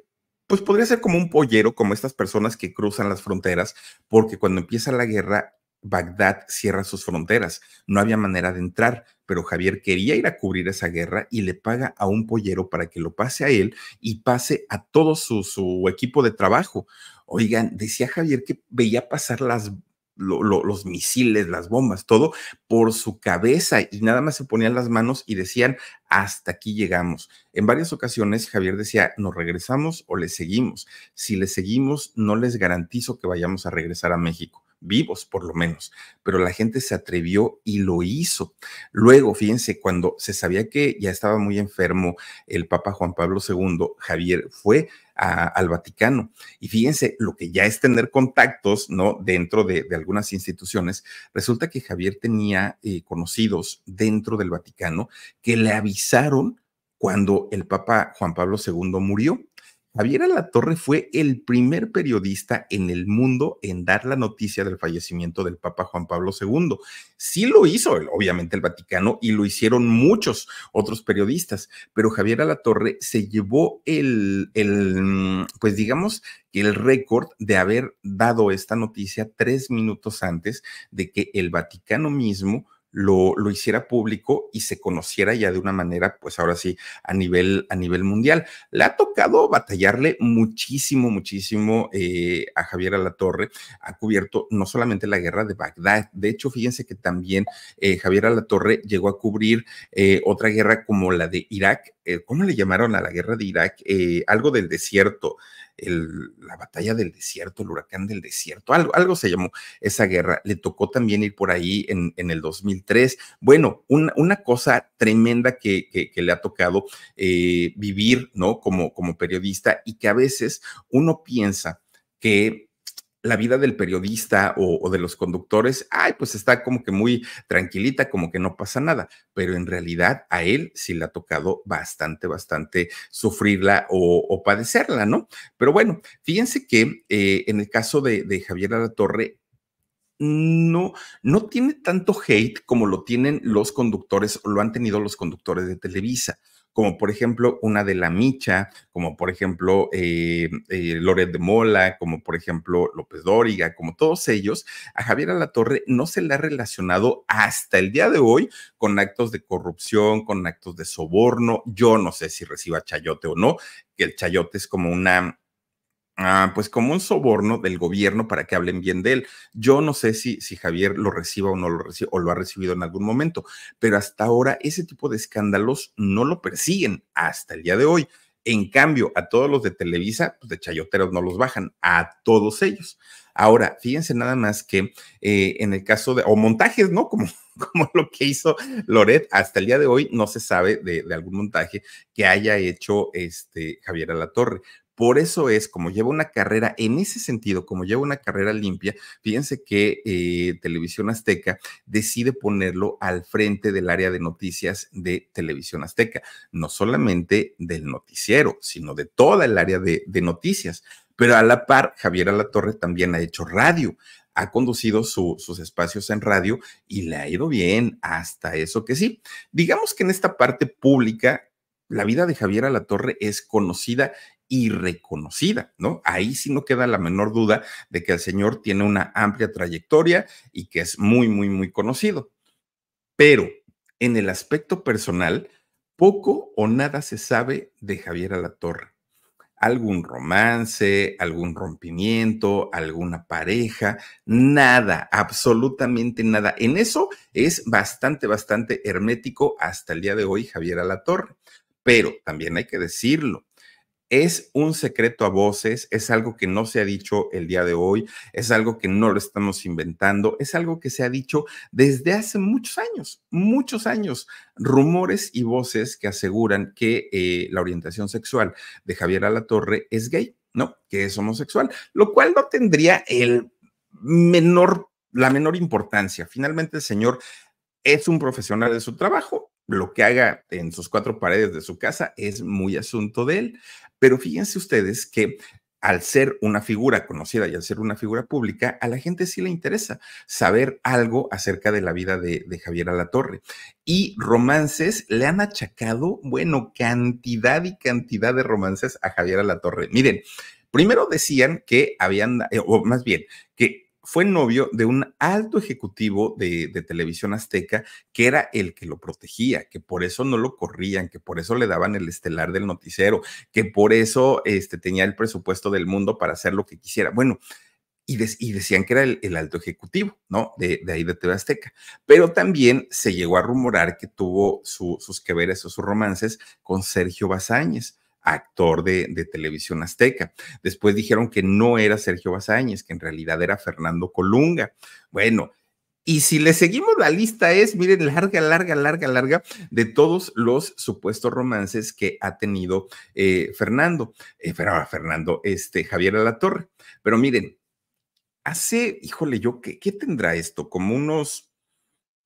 pues podría ser como un pollero, como estas personas que cruzan las fronteras, porque cuando empieza la guerra, Bagdad cierra sus fronteras. No había manera de entrar, pero Javier quería ir a cubrir esa guerra y le paga a un pollero para que lo pase a él y pase a todo su, equipo de trabajo. Oigan, decía Javier que veía pasar las, los misiles, las bombas, todo por su cabeza y nada más se ponían las manos y decían, hasta aquí llegamos. En varias ocasiones Javier decía, nos regresamos o le seguimos. Si les seguimos, no les garantizo que vayamos a regresar a México vivos por lo menos, pero la gente se atrevió y lo hizo. Luego, fíjense, cuando se sabía que ya estaba muy enfermo el Papa Juan Pablo II, Javier fue al Vaticano. Y fíjense, lo que ya es tener contactos, ¿no? Dentro de, algunas instituciones, resulta que Javier tenía eh, conocidos dentro del Vaticano que le avisaron cuando el Papa Juan Pablo II murió. Javier Alatorre fue el primer periodista en el mundo en dar la noticia del fallecimiento del Papa Juan Pablo II. Sí lo hizo, obviamente, el Vaticano y lo hicieron muchos otros periodistas, pero Javier Alatorre se llevó el, el pues digamos, el récord de haber dado esta noticia tres minutos antes de que el Vaticano mismo lo, hiciera público y se conociera ya de una manera, pues ahora sí, a nivel, a nivel mundial. Le ha tocado batallarle muchísimo, muchísimo eh, a Javier Alatorre. Ha cubierto no solamente la guerra de Bagdad, de hecho, fíjense que también eh, Javier Alatorre llegó a cubrir eh, otra guerra como la de Irak. Eh, ¿Cómo le llamaron a la guerra de Irak? algo del desierto la batalla del desierto, el huracán del desierto, algo, algo se llamó esa guerra. Le tocó también ir por ahí en, el 2003. Bueno, una, cosa tremenda que, que, le ha tocado eh, vivir, ¿no? Como, como periodista y que a veces uno piensa que la vida del periodista o, de los conductores, ay, pues está como que muy tranquilita, como que no pasa nada, pero en realidad a él sí le ha tocado bastante, bastante sufrirla o, padecerla, ¿no? Pero bueno, fíjense que eh, en el caso de, Javier Torre no, no tiene tanto hate como lo tienen los conductores o lo han tenido los conductores de Televisa como por ejemplo una de La Micha, como por ejemplo eh, eh, Loret de Mola, como por ejemplo López Dóriga, como todos ellos, a Javier Alatorre no se le ha relacionado hasta el día de hoy con actos de corrupción, con actos de soborno. Yo no sé si reciba chayote o no, que el chayote es como una Ah, pues como un soborno del gobierno para que hablen bien de él. Yo no sé si, si Javier lo reciba o no lo recibe o lo ha recibido en algún momento, pero hasta ahora ese tipo de escándalos no lo persiguen hasta el día de hoy. En cambio, a todos los de Televisa, pues de chayoteros no los bajan, a todos ellos. Ahora, fíjense nada más que eh, en el caso de, o montajes, ¿no? Como, como lo que hizo Loret, hasta el día de hoy no se sabe de, algún montaje que haya hecho este Javier Alatorre, por eso es, como lleva una carrera, en ese sentido, como lleva una carrera limpia, fíjense que eh, Televisión Azteca decide ponerlo al frente del área de noticias de Televisión Azteca, no solamente del noticiero, sino de toda el área de, noticias. Pero a la par, Javier Alatorre también ha hecho radio ha conducido sus espacios en radio y le ha ido bien, hasta eso que sí. Digamos que en esta parte pública, la vida de Javier Alatorre es conocida y reconocida, ¿no? Ahí sí no queda la menor duda de que el señor tiene una amplia trayectoria y que es muy, muy, muy conocido. Pero en el aspecto personal, poco o nada se sabe de Javier Alatorre. Algún romance, algún rompimiento, alguna pareja, nada, absolutamente nada. En eso es bastante, bastante hermético hasta el día de hoy Javier Alatorre. Pero también hay que decirlo, es un secreto a voces, es algo que no se ha dicho el día de hoy, es algo que no lo estamos inventando, es algo que se ha dicho desde hace muchos años, muchos años. Rumores y voces que aseguran que eh, la orientación sexual de Javier Alatorre es gay, ¿no? Que es homosexual, lo cual no tendría el menor, la menor importancia. Finalmente el señor es un profesional de su trabajo, lo que haga en sus cuatro paredes de su casa es muy asunto de él. Pero fíjense ustedes que al ser una figura conocida y al ser una figura pública, a la gente sí le interesa saber algo acerca de la vida de, de Javier Alatorre. Y romances le han achacado, bueno, cantidad y cantidad de romances a Javier Alatorre. Miren, primero decían que habían, eh, o más bien, que fue novio de un alto ejecutivo de, televisión azteca que era el que lo protegía, que por eso no lo corrían, que por eso le daban el estelar del noticiero, que por eso este, tenía el presupuesto del mundo para hacer lo que quisiera. Bueno, y, y, decían que era el, alto ejecutivo, ¿no? De, ahí de TV Azteca. Pero también se llegó a rumorar que tuvo sus que o sus romances con Sergio Bazáñez actor de, televisión azteca. Después dijeron que no era Sergio Bazáñez, que en realidad era Fernando Colunga. Bueno, y si le seguimos la lista es, miren, larga, larga, larga, larga, de todos los supuestos romances que ha tenido eh, Fernando, eh, Fernando, este, Javier la Torre. Pero miren, hace, híjole, yo, ¿qué, ¿qué tendrá esto? Como unos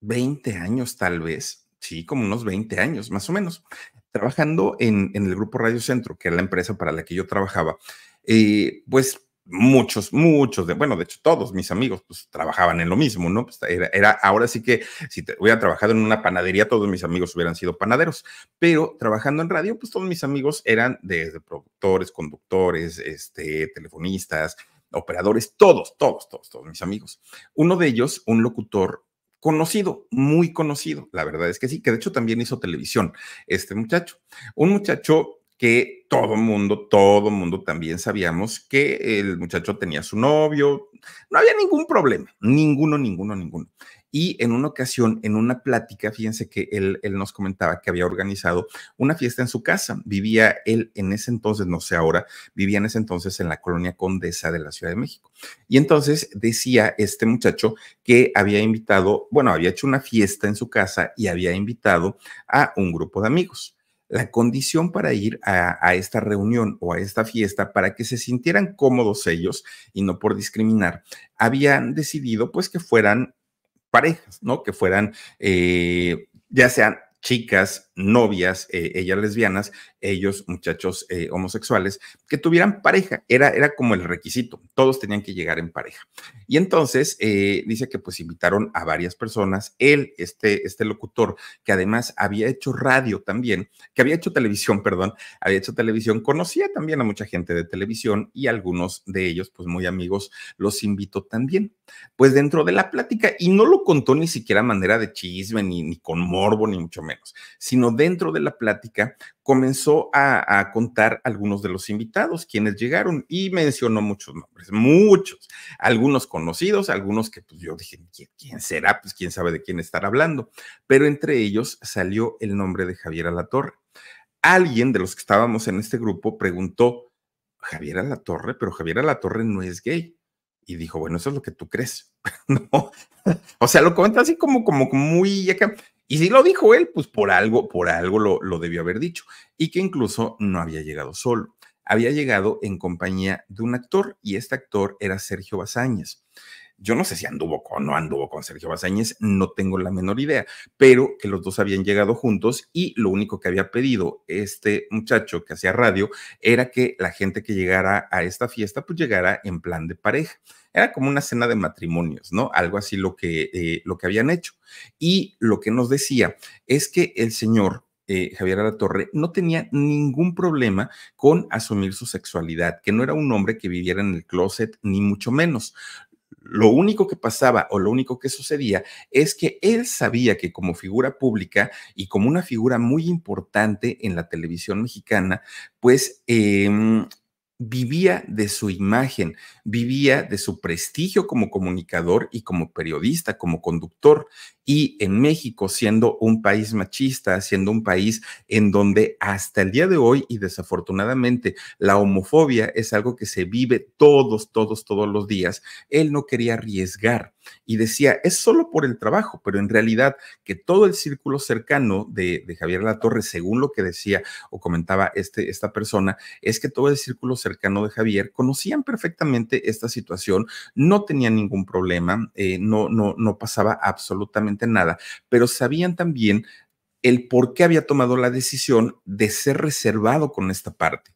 20 años tal vez, sí, como unos 20 años, más o menos trabajando en, en, el grupo Radio Centro, que era la empresa para la que yo trabajaba, eh, pues muchos, muchos, de, bueno, de hecho todos mis amigos pues trabajaban en lo mismo, ¿no? Pues, era, ahora sí que si hubiera trabajado en una panadería, todos mis amigos hubieran sido panaderos, pero trabajando en radio, pues todos mis amigos eran desde productores, conductores, este, telefonistas, operadores, todos, todos, todos, todos mis amigos. Uno de ellos, un locutor conocido, muy conocido, la verdad es que sí, que de hecho también hizo televisión este muchacho, un muchacho que todo mundo, todo mundo también sabíamos que el muchacho tenía su novio, no había ningún problema, ninguno, ninguno, ninguno. Y en una ocasión, en una plática, fíjense que él, nos comentaba que había organizado una fiesta en su casa. Vivía él en ese entonces, no sé ahora, vivía en ese entonces en la colonia Condesa de la Ciudad de México. Y entonces decía este muchacho que había invitado, bueno, había hecho una fiesta en su casa y había invitado a un grupo de amigos la condición para ir a, a, esta reunión o a esta fiesta para que se sintieran cómodos ellos y no por discriminar, habían decidido pues que fueran parejas, ¿no? Que fueran, eh, ya sean chicas, novias, eh, ellas lesbianas, ellos muchachos eh, homosexuales, que tuvieran pareja. Era, era como el requisito. Todos tenían que llegar en pareja. Y entonces eh, dice que pues invitaron a varias personas. Él, este, este locutor, que además había hecho radio también, que había hecho televisión, perdón, había hecho televisión, conocía también a mucha gente de televisión y algunos de ellos, pues muy amigos, los invitó también. Pues dentro de la plática, y no lo contó ni siquiera manera de chisme, ni, ni con morbo, ni mucho más menos, sino dentro de la plática comenzó a, contar algunos de los invitados, quienes llegaron y mencionó muchos nombres, muchos, algunos conocidos, algunos que pues yo dije, ¿quién, será? Pues quién sabe de quién estar hablando, pero entre ellos salió el nombre de Javier Alatorre. Alguien de los que estábamos en este grupo preguntó, Javier Alatorre, pero Javier Alatorre no es gay y dijo, bueno, eso es lo que tú crees, ¿no? o sea, lo comenta así como, como muy acá. Y si lo dijo él, pues por algo, por algo lo, lo debió haber dicho. Y que incluso no había llegado solo. Había llegado en compañía de un actor y este actor era Sergio Bazañas. Yo no sé si anduvo con o no anduvo con Sergio Bazañez, no tengo la menor idea, pero que los dos habían llegado juntos y lo único que había pedido este muchacho que hacía radio era que la gente que llegara a esta fiesta pues llegara en plan de pareja era como una cena de matrimonios, ¿no? Algo así lo que, eh, lo que habían hecho. Y lo que nos decía es que el señor eh, Javier Alatorre no tenía ningún problema con asumir su sexualidad, que no era un hombre que viviera en el closet, ni mucho menos. Lo único que pasaba o lo único que sucedía es que él sabía que como figura pública y como una figura muy importante en la televisión mexicana, pues em, vivía de su imagen, vivía de su prestigio como comunicador y como periodista, como conductor y en México siendo un país machista, siendo un país en donde hasta el día de hoy y desafortunadamente la homofobia es algo que se vive todos, todos, todos los días, él no quería arriesgar y decía, es solo por el trabajo, pero en realidad que todo el círculo cercano de, de Javier Latorre, según lo que decía o comentaba este, esta persona, es que todo el círculo cercano de Javier conocían perfectamente esta situación, no tenían ningún problema, eh, no, no, no pasaba absolutamente nada, pero sabían también el por qué había tomado la decisión de ser reservado con esta parte.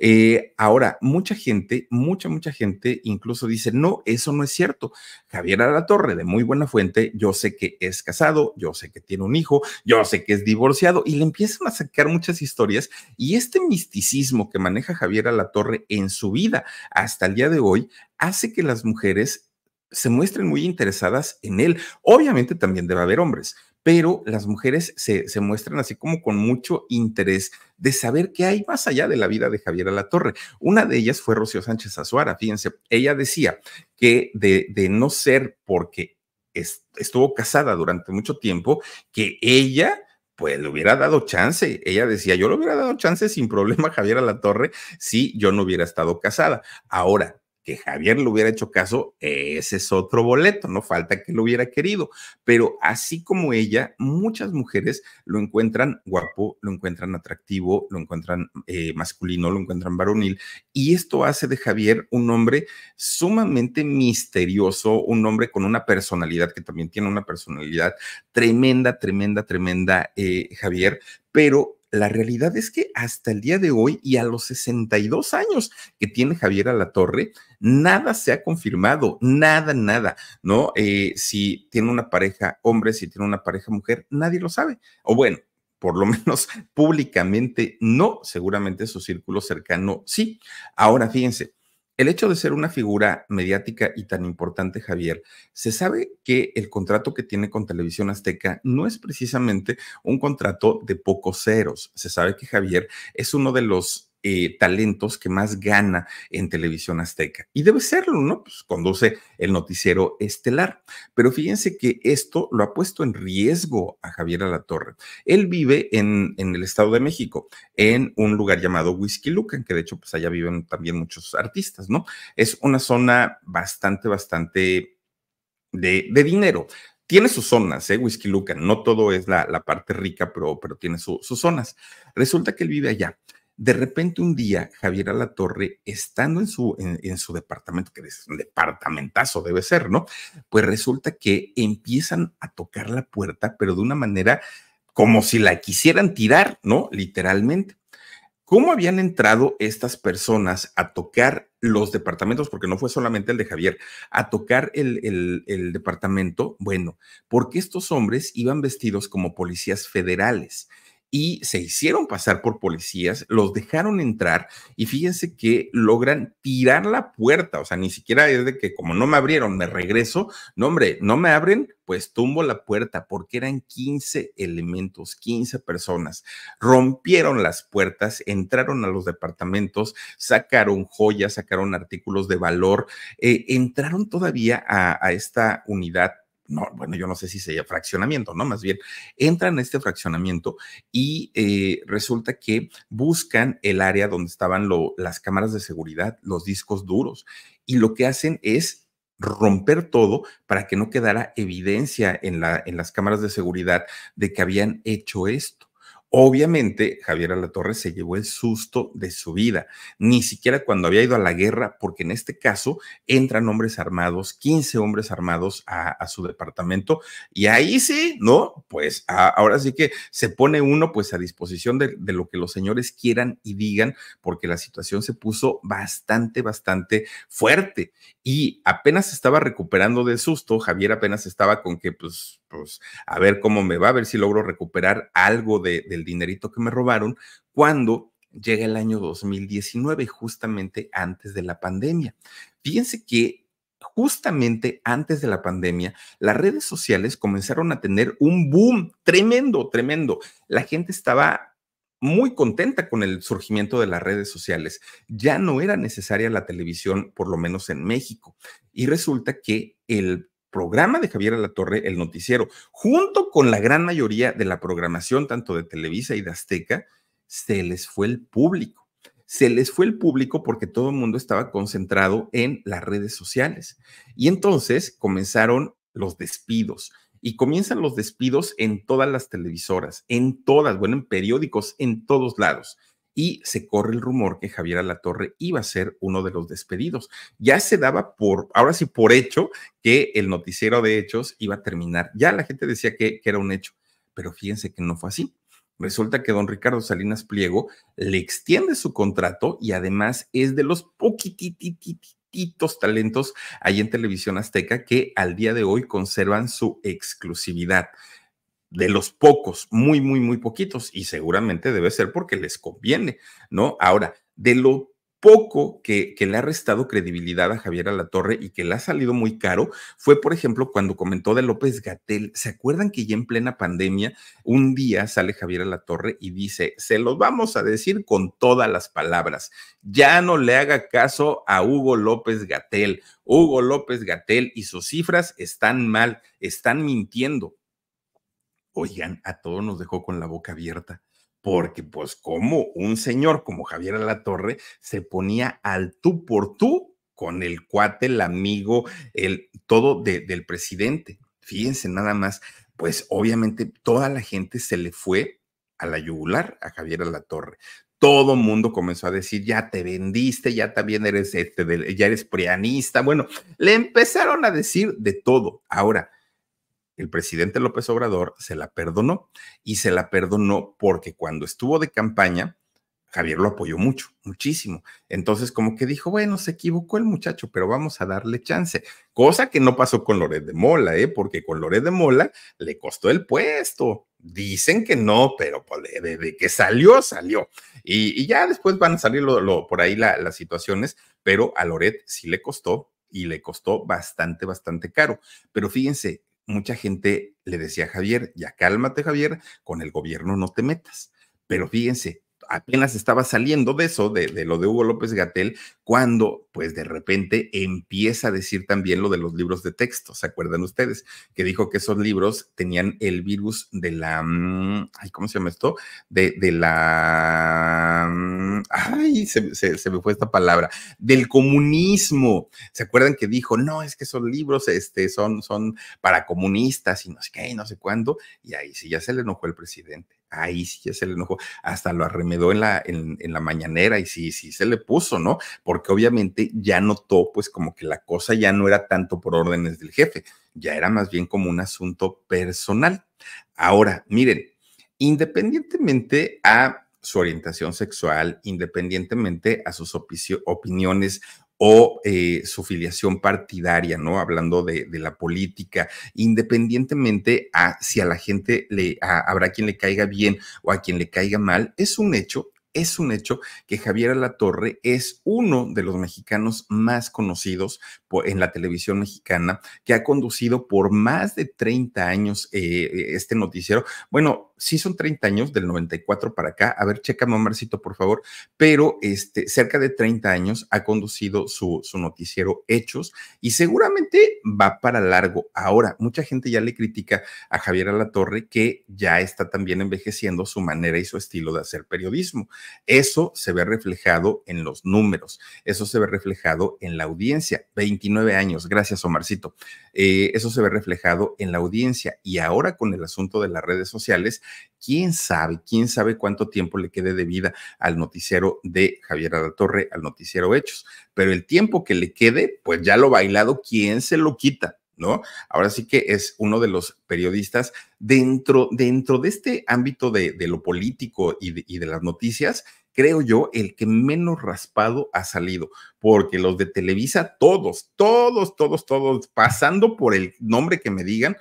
Eh, ahora, mucha gente, mucha, mucha gente incluso dice, no, eso no es cierto. Javier Alatorre, de muy buena fuente, yo sé que es casado, yo sé que tiene un hijo, yo sé que es divorciado, y le empiezan a sacar muchas historias. Y este misticismo que maneja Javier Alatorre en su vida hasta el día de hoy hace que las mujeres se muestren muy interesadas en él. Obviamente también debe haber hombres, pero las mujeres se, se, muestran así como con mucho interés de saber qué hay más allá de la vida de Javier Alatorre. Una de ellas fue Rocío Sánchez Azuara, fíjense, ella decía que de, de no ser porque estuvo casada durante mucho tiempo, que ella pues le hubiera dado chance. Ella decía, yo le hubiera dado chance sin problema a Javier Alatorre si yo no hubiera estado casada. Ahora, que Javier le hubiera hecho caso, ese es otro boleto, no falta que lo hubiera querido. Pero así como ella, muchas mujeres lo encuentran guapo, lo encuentran atractivo, lo encuentran eh, masculino, lo encuentran varonil. Y esto hace de Javier un hombre sumamente misterioso, un hombre con una personalidad que también tiene una personalidad tremenda, tremenda, tremenda, eh, Javier, pero la realidad es que hasta el día de hoy y a los 62 años que tiene Javier Alatorre, nada se ha confirmado, nada, nada, ¿no? Eh, si tiene una pareja hombre, si tiene una pareja mujer, nadie lo sabe. O bueno, por lo menos públicamente no, seguramente su círculo cercano sí. Ahora fíjense, el hecho de ser una figura mediática y tan importante, Javier, se sabe que el contrato que tiene con Televisión Azteca no es precisamente un contrato de pocos ceros. Se sabe que Javier es uno de los eh, talentos que más gana en televisión azteca. Y debe serlo, ¿no? Pues conduce el noticiero estelar. Pero fíjense que esto lo ha puesto en riesgo a Javier Alatorre. Él vive en, en el Estado de México, en un lugar llamado Whisky Lucan, que de hecho pues allá viven también muchos artistas, ¿no? Es una zona bastante, bastante de, dinero tiene sus zonas, ¿eh? Whisky Lucan, no todo es la, parte rica, pero, pero tiene sus zonas. Resulta que él vive allá. De repente un día, Javier Alatorre, estando en su, en, su departamento, que es un departamentazo debe ser, ¿no? Pues resulta que empiezan a tocar la puerta, pero de una manera como si la quisieran tirar, ¿no? Literalmente. ¿Cómo habían entrado estas personas a tocar los departamentos? Porque no fue solamente el de Javier, a tocar el, el departamento. Bueno, porque estos hombres iban vestidos como policías federales y se hicieron pasar por policías, los dejaron entrar y fíjense que logran tirar la puerta, o sea, ni siquiera es de que como no me abrieron, me regreso, no hombre, no me abren, pues tumbo la puerta porque eran 15 elementos, 15 personas, rompieron las puertas, entraron a los departamentos, sacaron joyas, sacaron artículos de valor, eh, entraron todavía a esta unidad no, bueno, yo no sé si sería fraccionamiento, ¿no? Más bien, entran a este fraccionamiento y eh, resulta que buscan el área donde estaban las cámaras de seguridad, los discos duros, y lo que hacen es romper todo para que no quedara evidencia en las cámaras de seguridad de que habían hecho esto. Obviamente, Javier Alatorre se llevó el susto de su vida, ni siquiera cuando había ido a la guerra, porque en este caso entran hombres armados, 15 hombres armados a, su departamento, y ahí sí, ¿no? Pues ahora sí que se pone uno pues a disposición de, lo que los señores quieran y digan, porque la situación se puso bastante, bastante fuerte. Y apenas estaba recuperando de susto, Javier apenas estaba con que pues pues a ver cómo me va, a ver si logro recuperar algo del dinerito que me robaron, cuando llega el año 2019, justamente antes de la pandemia. Fíjense que justamente antes de la pandemia, las redes sociales comenzaron a tener un boom tremendo, tremendo. La gente estaba muy contenta con el surgimiento de las redes sociales. Ya no era necesaria la televisión, por lo menos en México. Y resulta que el programa de Javier Torre, el noticiero, junto con la gran mayoría de la programación, tanto de Televisa y de Azteca, se les fue el público. Se les fue el público porque todo el mundo estaba concentrado en las redes sociales. Y entonces comenzaron los despidos. Y comienzan los despidos en todas las televisoras, en todas, bueno, en periódicos, en todos lados y se corre el rumor que Javier Alatorre iba a ser uno de los despedidos. Ya se daba por, ahora sí por hecho, que el noticiero de hechos iba a terminar. Ya la gente decía que, que era un hecho, pero fíjense que no fue así. Resulta que don Ricardo Salinas Pliego le extiende su contrato y además es de los poquititos talentos ahí en Televisión Azteca que al día de hoy conservan su exclusividad de los pocos, muy, muy, muy poquitos, y seguramente debe ser porque les conviene, ¿no? Ahora, de lo poco que, que, le ha restado credibilidad a Javier Alatorre y que le ha salido muy caro fue, por ejemplo, cuando comentó de López Gatel. ¿Se acuerdan que ya en plena pandemia, un día sale Javier Alatorre y dice, se los vamos a decir con todas las palabras, ya no le haga caso a Hugo López Gatel. Hugo López Gatel y sus cifras están mal, están mintiendo oigan, a todos nos dejó con la boca abierta, porque pues como un señor como Javier Alatorre se ponía al tú por tú con el cuate, el amigo, el todo del presidente. Fíjense nada más, pues obviamente toda la gente se le fue a la yugular a Javier Alatorre todo mundo comenzó a decir, ya te vendiste, ya también eres, este, ya eres prianista. Bueno, le empezaron a decir de todo. Ahora, el presidente López Obrador se la perdonó y se la perdonó porque cuando estuvo de campaña, Javier lo apoyó mucho, muchísimo. Entonces, como que dijo, bueno, se equivocó el muchacho, pero vamos a darle chance. Cosa que no pasó con Loret de Mola, ¿eh? porque con Loret de Mola le costó el puesto. Dicen que no, pero pues, de, que salió, salió. Y, ya después van a salir por ahí las situaciones, pero a Loret sí le costó y le costó bastante, bastante caro. Pero fíjense, mucha gente le decía a Javier, ya cálmate Javier, con el gobierno no te metas. Pero fíjense, apenas estaba saliendo de eso, de, lo de Hugo López Gatel, cuando pues de repente empieza a decir también lo de los libros de texto, ¿se acuerdan ustedes? Que dijo que esos libros tenían el virus de la... Mm, ¿Cómo se llama esto? De, de la... Mm, ay, se, me fue esta palabra. Del comunismo. ¿Se acuerdan que dijo, no, es que esos libros este, son, son para comunistas y no sé qué, no sé cuándo? Y ahí sí, ya se le enojó el presidente ahí sí ya se le enojó, hasta lo arremedó en la, en, la mañanera y sí, sí se le puso, ¿no? Porque obviamente ya notó pues como que la cosa ya no era tanto por órdenes del jefe, ya era más bien como un asunto personal. Ahora, miren, independientemente a su orientación sexual, independientemente a sus opiniones o eh, su filiación partidaria, ¿no? Hablando de, la política, independientemente a si a la gente le habrá quien le caiga bien o a quien le caiga mal, es un hecho es un hecho que Javier Alatorre es uno de los mexicanos más conocidos en la televisión mexicana, que ha conducido por más de 30 años eh, eh, este noticiero. Bueno, sí son 30 años, del 94 para acá. A ver, checa, Omarcito, por favor. Pero este, cerca de 30 años ha conducido su, noticiero Hechos y seguramente va para largo. Ahora, mucha gente ya le critica a Javier Alatorre que ya está también envejeciendo su manera y su estilo de hacer periodismo. Eso se ve reflejado en los números, eso se ve reflejado en la audiencia. 29 años, gracias, Omarcito. Eh, eso se ve reflejado en la audiencia y ahora con el asunto de las redes sociales, quién sabe, quién sabe cuánto tiempo le quede de vida al noticiero de Javier Torre, al noticiero Hechos, pero el tiempo que le quede, pues ya lo bailado, ¿quién se lo quita? ¿No? Ahora sí que es uno de los periodistas dentro, dentro de este ámbito de, lo político y de las noticias, creo yo, el que menos raspado ha salido, porque los de Televisa, todos, todos, todos, todos, pasando por el nombre que me digan,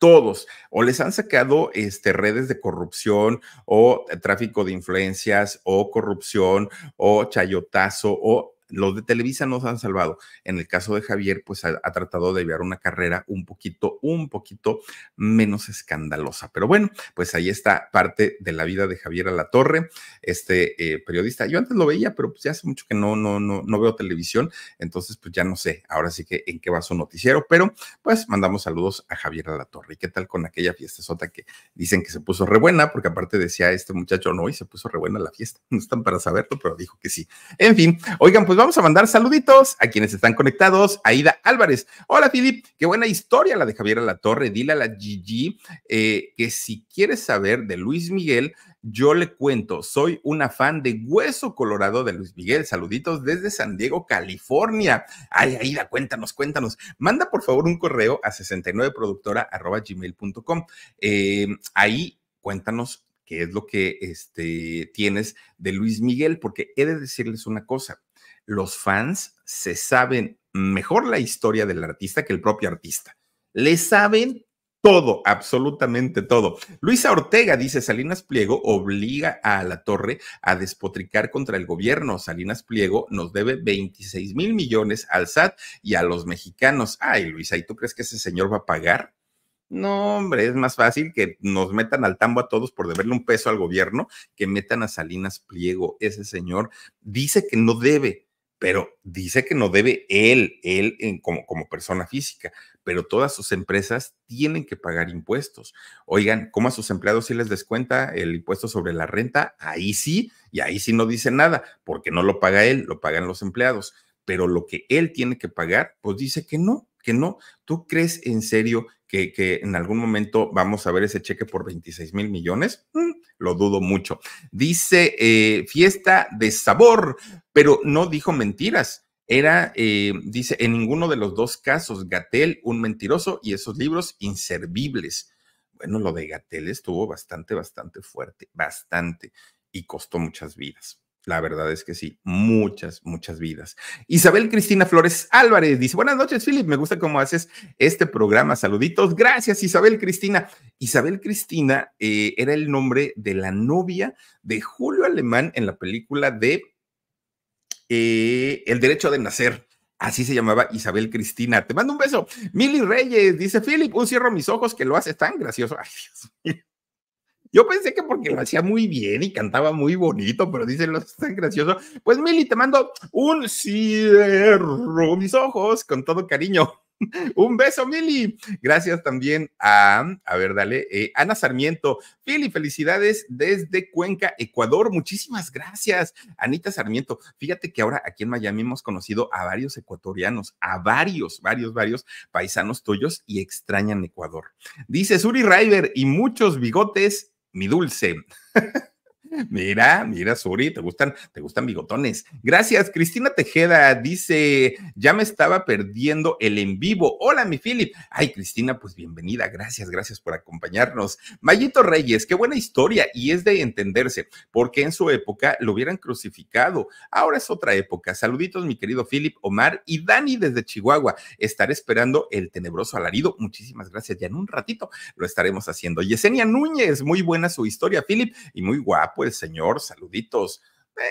todos, o les han sacado este, redes de corrupción o eh, tráfico de influencias o corrupción o chayotazo o los de Televisa nos han salvado. En el caso de Javier, pues ha, tratado de llevar una carrera un poquito, un poquito menos escandalosa. Pero bueno, pues ahí está parte de la vida de Javier Torre, este eh, periodista. Yo antes lo veía, pero pues ya hace mucho que no, no, no, no veo televisión, entonces pues ya no sé ahora sí que en qué va su noticiero, pero pues mandamos saludos a Javier Alatorre. ¿Y qué tal con aquella fiesta sota que dicen que se puso rebuena Porque aparte decía este muchacho, no, y se puso rebuena la fiesta. No están para saberlo, pero dijo que sí. En fin, oigan, pues vamos a mandar saluditos a quienes están conectados. Aida Álvarez. Hola, Filip. Qué buena historia la de Javier La Torre. Dile a la Gigi eh, que si quieres saber de Luis Miguel, yo le cuento. Soy una fan de Hueso Colorado de Luis Miguel. Saluditos desde San Diego, California. Ay, Aida, cuéntanos, cuéntanos. Manda por favor un correo a 69productora.gmail.com. Eh, em, ahí cuéntanos qué es lo que este, tienes de Luis Miguel, porque he de decirles una cosa, los fans se saben mejor la historia del artista que el propio artista. Le saben todo, absolutamente todo. Luisa Ortega dice, Salinas Pliego obliga a la torre a despotricar contra el gobierno. Salinas Pliego nos debe 26 mil millones al SAT y a los mexicanos. Ay, Luisa, ¿y tú crees que ese señor va a pagar? No, hombre, es más fácil que nos metan al tambo a todos por deberle un peso al gobierno que metan a Salinas Pliego. Ese señor dice que no debe, pero dice que no debe él, él como, como persona física, pero todas sus empresas tienen que pagar impuestos. Oigan, ¿cómo a sus empleados si les descuenta el impuesto sobre la renta? Ahí sí, y ahí sí no dice nada, porque no lo paga él, lo pagan los empleados, pero lo que él tiene que pagar, pues dice que no que no, ¿tú crees en serio que, en algún momento vamos a ver ese cheque por 26 mil millones? Mm, lo dudo mucho. Dice eh, fiesta de sabor, pero no dijo mentiras. Era, eh, dice, en ninguno de los dos casos, Gatel, un mentiroso y esos libros inservibles. Bueno, lo de Gatel estuvo bastante, bastante fuerte, bastante, y costó muchas vidas. La verdad es que sí, muchas, muchas vidas. Isabel Cristina Flores Álvarez dice, buenas noches, Philip, me gusta cómo haces este programa, saluditos. Gracias, Isabel Cristina. Isabel Cristina eh, era el nombre de la novia de Julio Alemán en la película de eh, El Derecho de Nacer. Así se llamaba Isabel Cristina. Te mando un beso. Mili Reyes dice, Philip, un cierro mis ojos que lo hace tan gracioso. Ay, Dios mío. Yo pensé que porque lo hacía muy bien y cantaba muy bonito, pero dicen lo tan gracioso. Pues Mili, te mando un cierro mis ojos con todo cariño. Un beso, Mili. Gracias también a, a ver, dale, eh, Ana Sarmiento. Fili, felicidades desde Cuenca, Ecuador. Muchísimas gracias, Anita Sarmiento. Fíjate que ahora aquí en Miami hemos conocido a varios ecuatorianos, a varios, varios, varios paisanos tuyos y extrañan Ecuador. Dice Suri Ryder y muchos bigotes mi dulce. Mira, mira, Suri, te gustan, te gustan bigotones. Gracias, Cristina Tejeda dice, ya me estaba perdiendo el en vivo. Hola, mi Philip. Ay, Cristina, pues bienvenida. Gracias, gracias por acompañarnos. Mayito Reyes, qué buena historia y es de entenderse, porque en su época lo hubieran crucificado. Ahora es otra época. Saluditos, mi querido Philip, Omar y Dani desde Chihuahua. Estaré esperando el tenebroso alarido. Muchísimas gracias. Ya en un ratito lo estaremos haciendo. Yesenia Núñez, muy buena su historia, Philip, y muy guapo el señor, saluditos.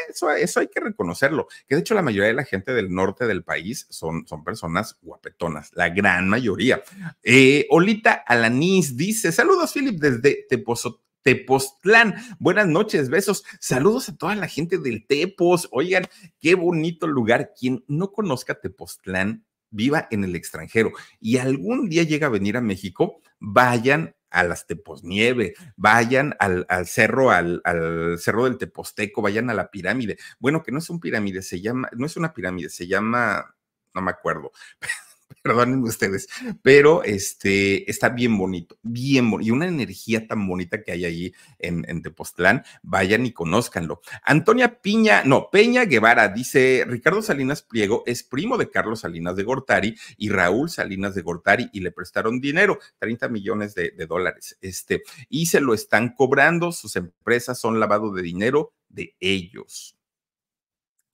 Eso, eso hay que reconocerlo. Que de hecho la mayoría de la gente del norte del país son, son personas guapetonas, la gran mayoría. Eh, Olita Alaniz dice, saludos Philip desde Tepozot Tepoztlán. Buenas noches, besos. Saludos a toda la gente del Tepos. Oigan, qué bonito lugar. Quien no conozca Tepoztlán, viva en el extranjero y algún día llega a venir a México, vayan a las Teposnieve, vayan al, cerro, al, cerro del Teposteco, vayan a la pirámide. Bueno, que no es una pirámide, se llama, no es una pirámide, se llama, no me acuerdo. perdónenme ustedes, pero este, está bien bonito, bien bonito, y una energía tan bonita que hay ahí en, en Tepoztlán, vayan y conózcanlo. Antonia Piña, no, Peña Guevara dice, Ricardo Salinas Pliego es primo de Carlos Salinas de Gortari y Raúl Salinas de Gortari y le prestaron dinero, 30 millones de, de dólares, este, y se lo están cobrando, sus empresas son lavado de dinero de ellos.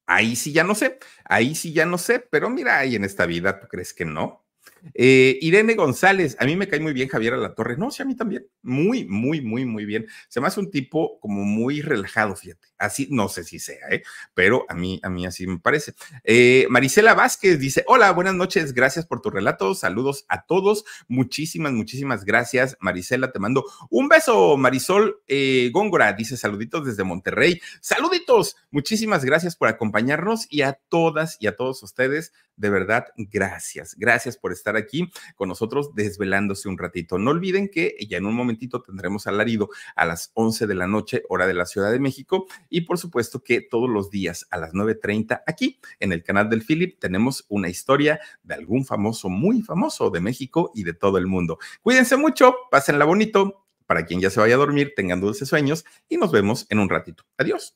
Ahí sí ya no sé, ahí sí ya no sé, pero mira, ahí en esta vida, ¿tú crees que no? Eh, Irene González, a mí me cae muy bien Javier Torre. No, sí, a mí también. Muy, muy, muy, muy bien. Se me hace un tipo como muy relajado, fíjate. Así, no sé si sea, ¿eh? pero a mí, a mí así me parece. Eh, Marisela Vázquez dice, hola, buenas noches, gracias por tu relato, saludos a todos. Muchísimas, muchísimas gracias, Marisela. Te mando un beso, Marisol Góngora. Dice, saluditos desde Monterrey. Saluditos. Muchísimas gracias por acompañarnos y a todas y a todos ustedes, de verdad, gracias. Gracias por estar aquí con nosotros desvelándose un ratito. No olviden que ya en un momentito tendremos alarido a las 11 de la noche, hora de la Ciudad de México, y por supuesto que todos los días a las 9.30 aquí en el canal del Philip tenemos una historia de algún famoso, muy famoso de México y de todo el mundo. Cuídense mucho, pásenla bonito. Para quien ya se vaya a dormir, tengan dulces sueños y nos vemos en un ratito. Adiós.